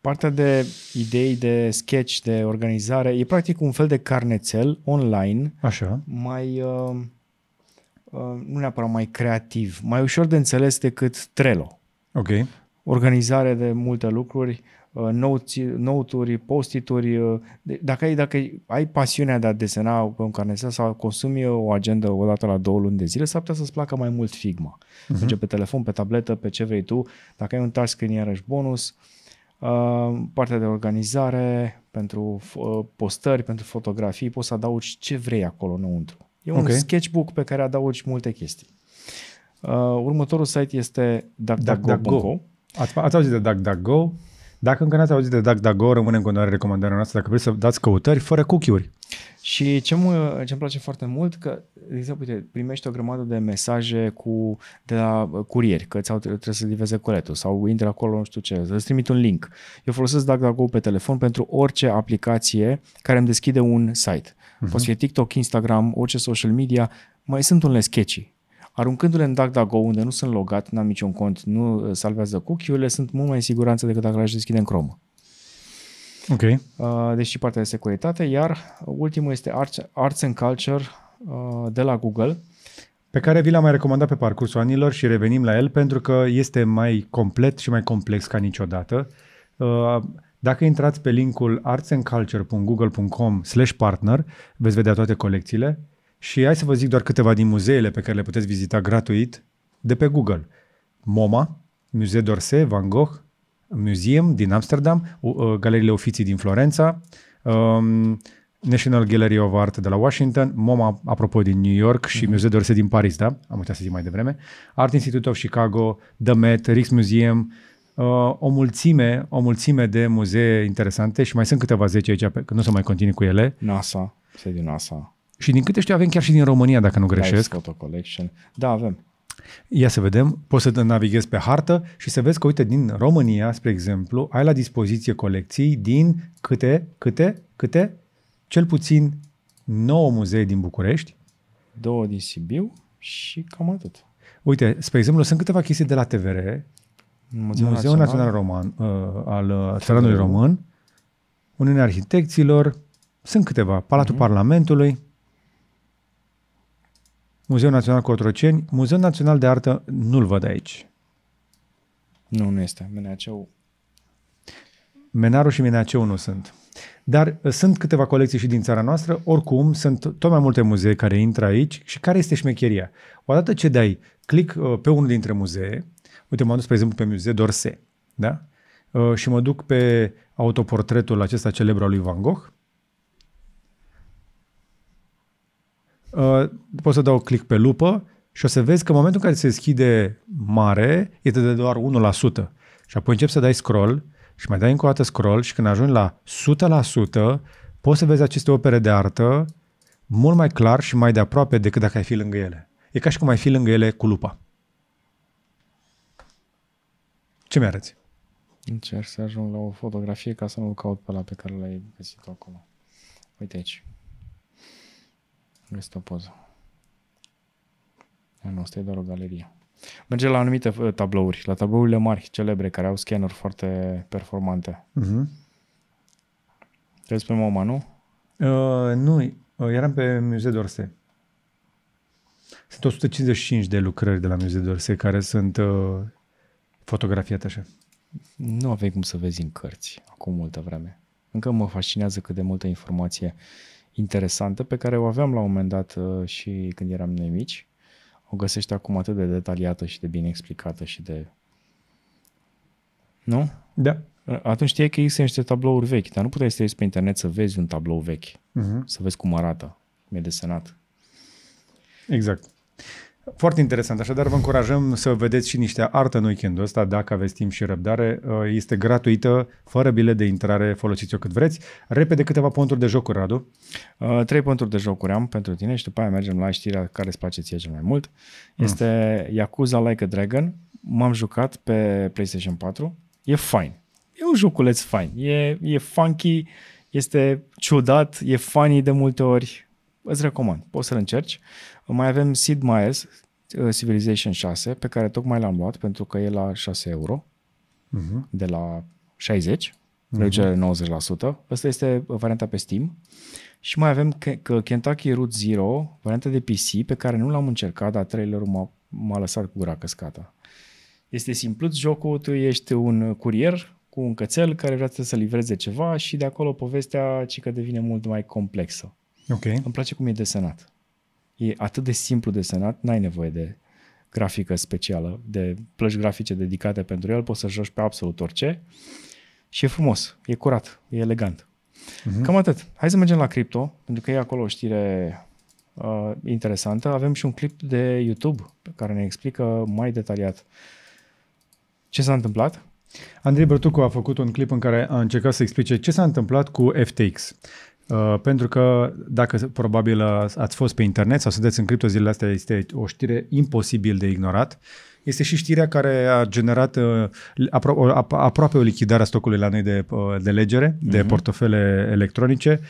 partea de idei de sketch, de organizare, e practic un fel de carnețel online. Așa. Mai... Uh, Uh, nu neapărat mai creativ, mai ușor de înțeles decât Trello. Ok. Organizare de multe lucruri, uh, noturi, postituri. Uh, dacă ai, dacă ai pasiunea de a desena pe un carnețel sau consumi o agendă o dată la două luni de zile, s-ar putea să-ți placă mai mult Figma. Uh-huh. Mhm. Merge pe telefon, pe tabletă, pe ce vrei tu. Dacă ai un screen, iarăși bonus. Partea de organizare pentru postări, pentru fotografii, poți să adaugi ce vrei acolo înăuntru. E un okay. sketchbook pe care adaugi multe chestii. Uh, următorul site este DuckDuckGo. Ați, ați auzit de DuckDuckGo? Dacă încă n-ați auzit de DuckDuckGo, rămâne în continuare recomandarea noastră dacă vreți să dați căutări fără cookie-uri. Și ce mă, ce-mi place foarte mult, că, de exemplu, uite, primești o grămadă de mesaje cu, de la uh, curieri, că ți-au, trebuie să livreze coletul sau intri acolo, nu știu ce, să îți trimit un link. Eu folosesc DuckDuckGo pe telefon pentru orice aplicație care îmi deschide un site. Uh-huh. Poți fi TikTok, Instagram, orice social media, mai sunt unele sketchy. Aruncându-le în DuckDuckGo, unde nu sunt logat, n-am niciun cont, nu uh, salvează cookie-urile, sunt mult mai în siguranță decât dacă le-aș deschide în Chrome. Ok. Uh, deci și partea de securitate, iar ultimul este Arts, Arts and Culture uh, de la Google, pe care vi l-am mai recomandat pe parcursul anilor și revenim la el pentru că este mai complet și mai complex ca niciodată. Dacă intrați pe linkul artsandculture.google.com slash partner, veți vedea toate colecțiile și hai să vă zic doar câteva din muzeele pe care le puteți vizita gratuit de pe Google. MoMA, Musée d'Orsay, Van Gogh, Museum din Amsterdam, uh, Galeriile Ofiții din Florența, um, National Gallery of Art de la Washington, MoMA, apropo, din New York și mm-hmm. Museu d'Orsay din Paris, da? Am uitat să zic mai devreme. Art Institute of Chicago, The Met, Museum. Uh, o mulțime, o mulțime de muzee interesante și mai sunt câteva zece aici, că nu o să mai continui cu ele. NASA, se din NASA. Și din câte știu avem chiar și din România, dacă nu greșesc. Photo Collection. Da, avem. Ia să vedem, poți să navighezi pe hartă și să vezi că, uite, din România, spre exemplu, ai la dispoziție colecții din câte, câte, câte? Cel puțin 9 muzee din București. Două din Sibiu și cam atât. Uite, spre exemplu, sunt câteva chestii de la TVR Muzeul, Muzeul Național, Național Roman, uh, al uh, Țăranului Român, Uniunea Arhitecților, sunt câteva, Palatul uh-huh. Parlamentului, Muzeul Național Cotroceni, Muzeul Național de Artă nu-l văd aici. Nu, nu este. Meneaceu. Menarul și Meneaceu nu sunt. Dar uh, sunt câteva colecții și din țara noastră, oricum sunt tot mai multe muzee care intră aici și care este șmecheria. Odată ce dai click uh, pe unul dintre muzee, Uite, m-am dus, pe exemplu, pe Muzee d'Orsay, da? Uh, și mă duc pe autoportretul acesta celebru al lui Van Gogh. Uh, poți să dau click pe lupă și o să vezi că în momentul în care se deschide mare, este de doar 1%. Și apoi începi să dai scroll și mai dai încă o dată scroll și când ajungi la 100%, poți să vezi aceste opere de artă mult mai clar și mai de aproape decât dacă ai fi lângă ele. E ca și cum ai fi lângă ele cu lupa. Ce mi-arăți? Încerc să ajung la o fotografie ca să nu-l caut pe la pe care l-ai găsit acolo. Uite aici. Este o poză. Nu, asta e doar o galerie. Merge la anumite uh, tablouri, la tablourile mari, celebre, care au scanuri foarte performante. Mhm. Uh-huh. Ești pe MoMA, nu? Uh, nu, uh, eram pe Museu d'Orsay. Sunt 155 de lucrări de la Museu d'Orsay care sunt uh, fotografia așa? Nu aveai cum să vezi în cărți acum multă vreme. Încă mă fascinează cât de multă informație interesantă pe care o aveam la un moment dat uh, și când eram noi mici. O găsești acum atât de detaliată și de bine explicată și de... Nu? Da. Uh, atunci știai că există niște tablouri vechi, dar nu puteai să iei pe internet să vezi un tablou vechi, uh-huh. să vezi cum arată, cum e desenat. Exact. Foarte interesant, așadar vă încurajăm să vedeți și niște artă în weekendul ăsta, dacă aveți timp și răbdare. Uh, este gratuită, fără bilet de intrare, folosiți-o cât vreți. Repede câteva ponturi de jocuri, Radu. Uh, trei ponturi de jocuri am pentru tine și după aia mergem la știrea care îți place ție cel mai mult. Mm. Este mm. Yakuza Like a Dragon, m-am jucat pe PlayStation 4, e fain. E un joculeț fain, e, e funky, este ciudat, e funny de multe ori, îți recomand, poți să-l încerci. Mai avem Sid Meier's uh, Civilization 6, pe care tocmai l-am luat pentru că e la 6 euro, uh-huh. de la 60, mhm. reducere uh-huh. 90%. Asta este uh, varianta pe Steam. Și mai avem că Kentucky Route Zero, varianta de PC, pe care nu l-am încercat, dar trailerul m-a, m-a lăsat cu gura căscată. Este simplu jocul, tu ești un curier cu un cățel care vrea să livreze ceva și de acolo povestea ci că devine mult mai complexă. Okay. Îmi place cum e desenat. E atât de simplu desenat, n-ai nevoie de grafică specială, de plăci grafice dedicate pentru el, poți să joci pe absolut orice și e frumos, e curat, e elegant. Uh-huh. Cam atât. Hai să mergem la cripto, pentru că e acolo o știre uh, interesantă. Avem și un clip de YouTube care ne explică mai detaliat ce s-a întâmplat. Andrei Brătucu a făcut un clip în care a încercat să explice ce s-a întâmplat cu FTX. Uh, pentru că dacă probabil uh, ați fost pe internet sau sunteți în cripto zilele astea, este o știre imposibil de ignorat. Este și știrea care a generat uh, apro- aproape o lichidare a stocului la noi de, de legere, uh-huh. de mhm. portofele electronice.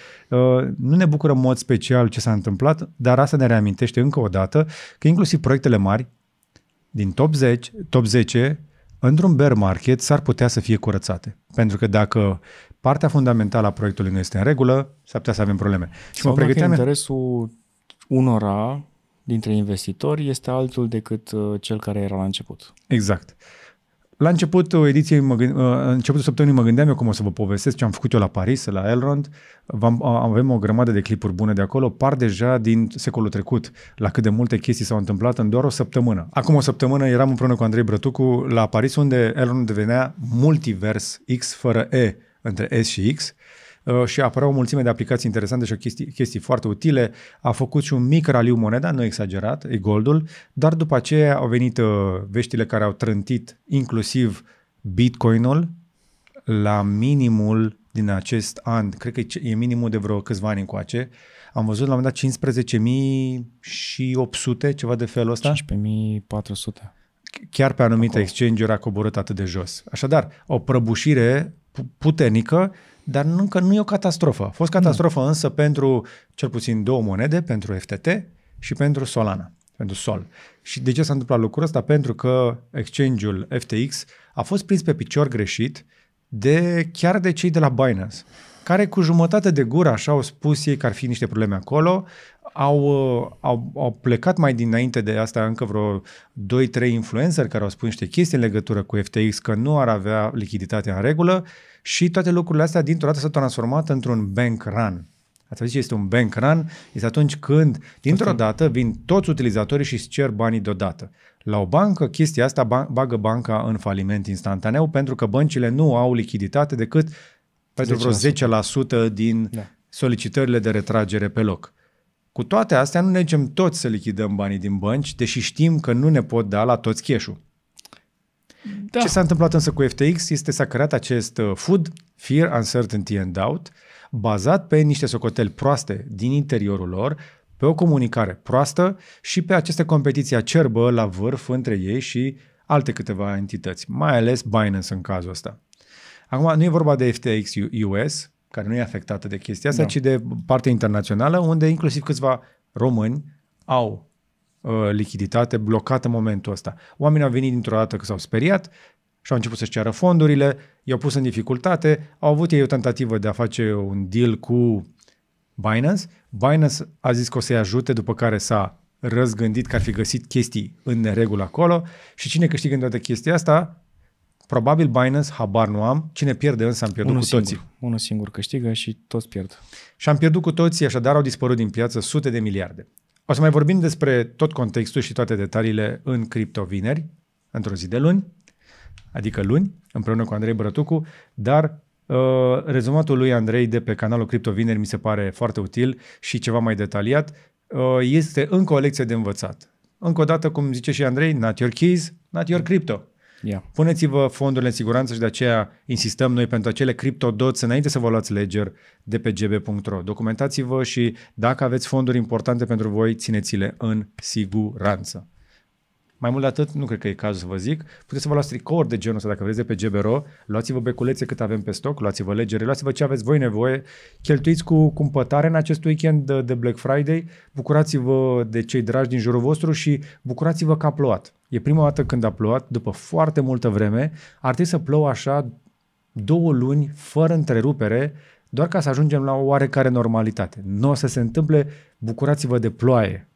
nu ne bucurăm în mod special ce s-a întâmplat, dar asta ne reamintește încă o dată că inclusiv proiectele mari din top 10, top 10 într-un bear market s-ar putea să fie curățate. Pentru că dacă partea fundamentală a proiectului nu este în regulă, s-ar putea să avem probleme. Și Sau mă pregăteam... interesul unora dintre investitori este altul decât uh, cel care era la început. Exact. La începutul ediției, mă gând, uh, începutul săptămânii mă gândeam eu cum o să vă povestesc ce am făcut eu la Paris, la Elrond. Avem o grămadă de clipuri bune de acolo, par deja din secolul trecut, la cât de multe chestii s-au întâmplat în doar o săptămână. Acum o săptămână eram împreună cu Andrei Brătucu la Paris, unde Elrond devenea multivers X fără E între S și X uh, și apărau o mulțime de aplicații interesante și chestii, chestii foarte utile. A făcut și un mic raliu moneda, nu exagerat, e goldul, dar după aceea au venit uh, veștile care au trântit inclusiv Bitcoinul la minimul din acest an, cred că e minimul de vreo câțiva ani încoace, am văzut la un moment dat 15.800, ceva de felul ăsta. 15.400. Chiar pe anumite exchange-uri a coborât atât de jos. Așadar, o prăbușire puternică, dar încă nu e o catastrofă. A fost catastrofă nu. Da. însă pentru cel puțin două monede, pentru FTT și pentru Solana, pentru Sol. Și de ce s-a întâmplat lucrul ăsta? Pentru că exchange-ul FTX a fost prins pe picior greșit de chiar de cei de la Binance care cu jumătate de gură, așa au spus ei că ar fi niște probleme acolo, au, uh, au, au plecat mai dinainte de asta încă vreo 2-3 influenceri care au spus niște chestii în legătură cu FTX că nu ar avea lichiditatea în regulă și toate lucrurile astea dintr-o dată s-au transformat într-un bank run. Ați văzut ce este un bank run? Este atunci când, dintr-o dată, vin toți utilizatorii și îți cer banii deodată. La o bancă, chestia asta bagă banca în faliment instantaneu pentru că băncile nu au lichiditate decât pentru vreo 10% din da. solicitările de retragere pe loc. Cu toate astea, nu ne toți să lichidăm banii din bănci, deși știm că nu ne pot da la toți cash da. Ce s-a întâmplat însă cu FTX este s-a creat acest uh, food, fear, uncertainty and doubt, bazat pe niște socoteli proaste din interiorul lor, pe o comunicare proastă și pe aceste competiții acerbă la vârf între ei și alte câteva entități, mai ales Binance în cazul ăsta. Acum, nu e vorba de FTX US, care nu e afectată de chestia asta, da. ci de partea internațională, unde inclusiv câțiva români au uh, lichiditate blocată în momentul ăsta. Oamenii au venit dintr-o dată că s-au speriat și au început să-și ceară fondurile, i-au pus în dificultate, au avut ei o tentativă de a face un deal cu Binance. Binance a zis că o să-i ajute, după care s-a răzgândit că ar fi găsit chestii în regulă acolo și cine câștigă în toată chestia asta Probabil Binance, habar nu am. Cine pierde însă am pierdut unu cu singur, toții. Unul singur câștigă și toți pierd. Și am pierdut cu toții, așadar au dispărut din piață sute de miliarde. O să mai vorbim despre tot contextul și toate detaliile în Cripto Vineri, într-o zi de luni, adică luni, împreună cu Andrei Brătucu, dar uh, rezumatul lui Andrei de pe canalul Cripto Vineri mi se pare foarte util și ceva mai detaliat. Uh, este încă o lecție de învățat. Încă o dată, cum zice și Andrei, not your keys, not your crypto. Yeah. Puneți-vă fondurile în siguranță și de aceea insistăm noi pentru acele criptodoți înainte să vă luați ledger de pe gb.ro. Documentați-vă și dacă aveți fonduri importante pentru voi, țineți-le în siguranță. Mai mult de atât, nu cred că e cazul să vă zic. Puteți să vă luați tricouri de genul ăsta dacă vreți de pe GBRO, luați-vă beculețe cât avem pe stoc, luați-vă legere, luați-vă ce aveți voi nevoie, cheltuiți cu cumpătare în acest weekend de Black Friday, bucurați-vă de cei dragi din jurul vostru și bucurați-vă că a plouat. E prima dată când a plouat, după foarte multă vreme, ar trebui să plouă așa două luni fără întrerupere, doar ca să ajungem la o oarecare normalitate. Nu o să se întâmple, bucurați-vă de ploaie.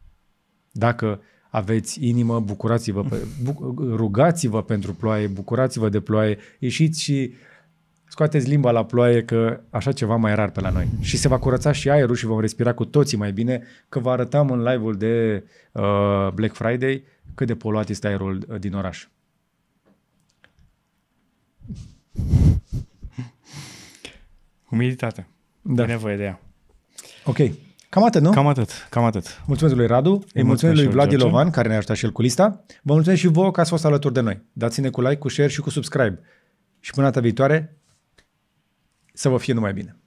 Dacă aveți inimă, bucurați-vă, pe, bu, rugați-vă pentru ploaie, bucurați-vă de ploaie, ieșiți și scoateți limba la ploaie că așa ceva mai rar pe la noi. Și se va curăța și aerul și vom respira cu toții mai bine, că vă arătam în live-ul de uh, Black Friday cât de poluat este aerul uh, din oraș. Umiditate. Da. E nevoie de ea. Ok. Cam atât, nu? Cam atât, cam atât. Mulțumesc lui Radu, îi mulțumesc, mulțumesc lui Vlad Ilovan, care ne-a ajutat și el cu lista. Vă mulțumesc și vouă că ați fost alături de noi. Dați-ne cu like, cu share și cu subscribe. Și până data viitoare, să vă fie numai bine.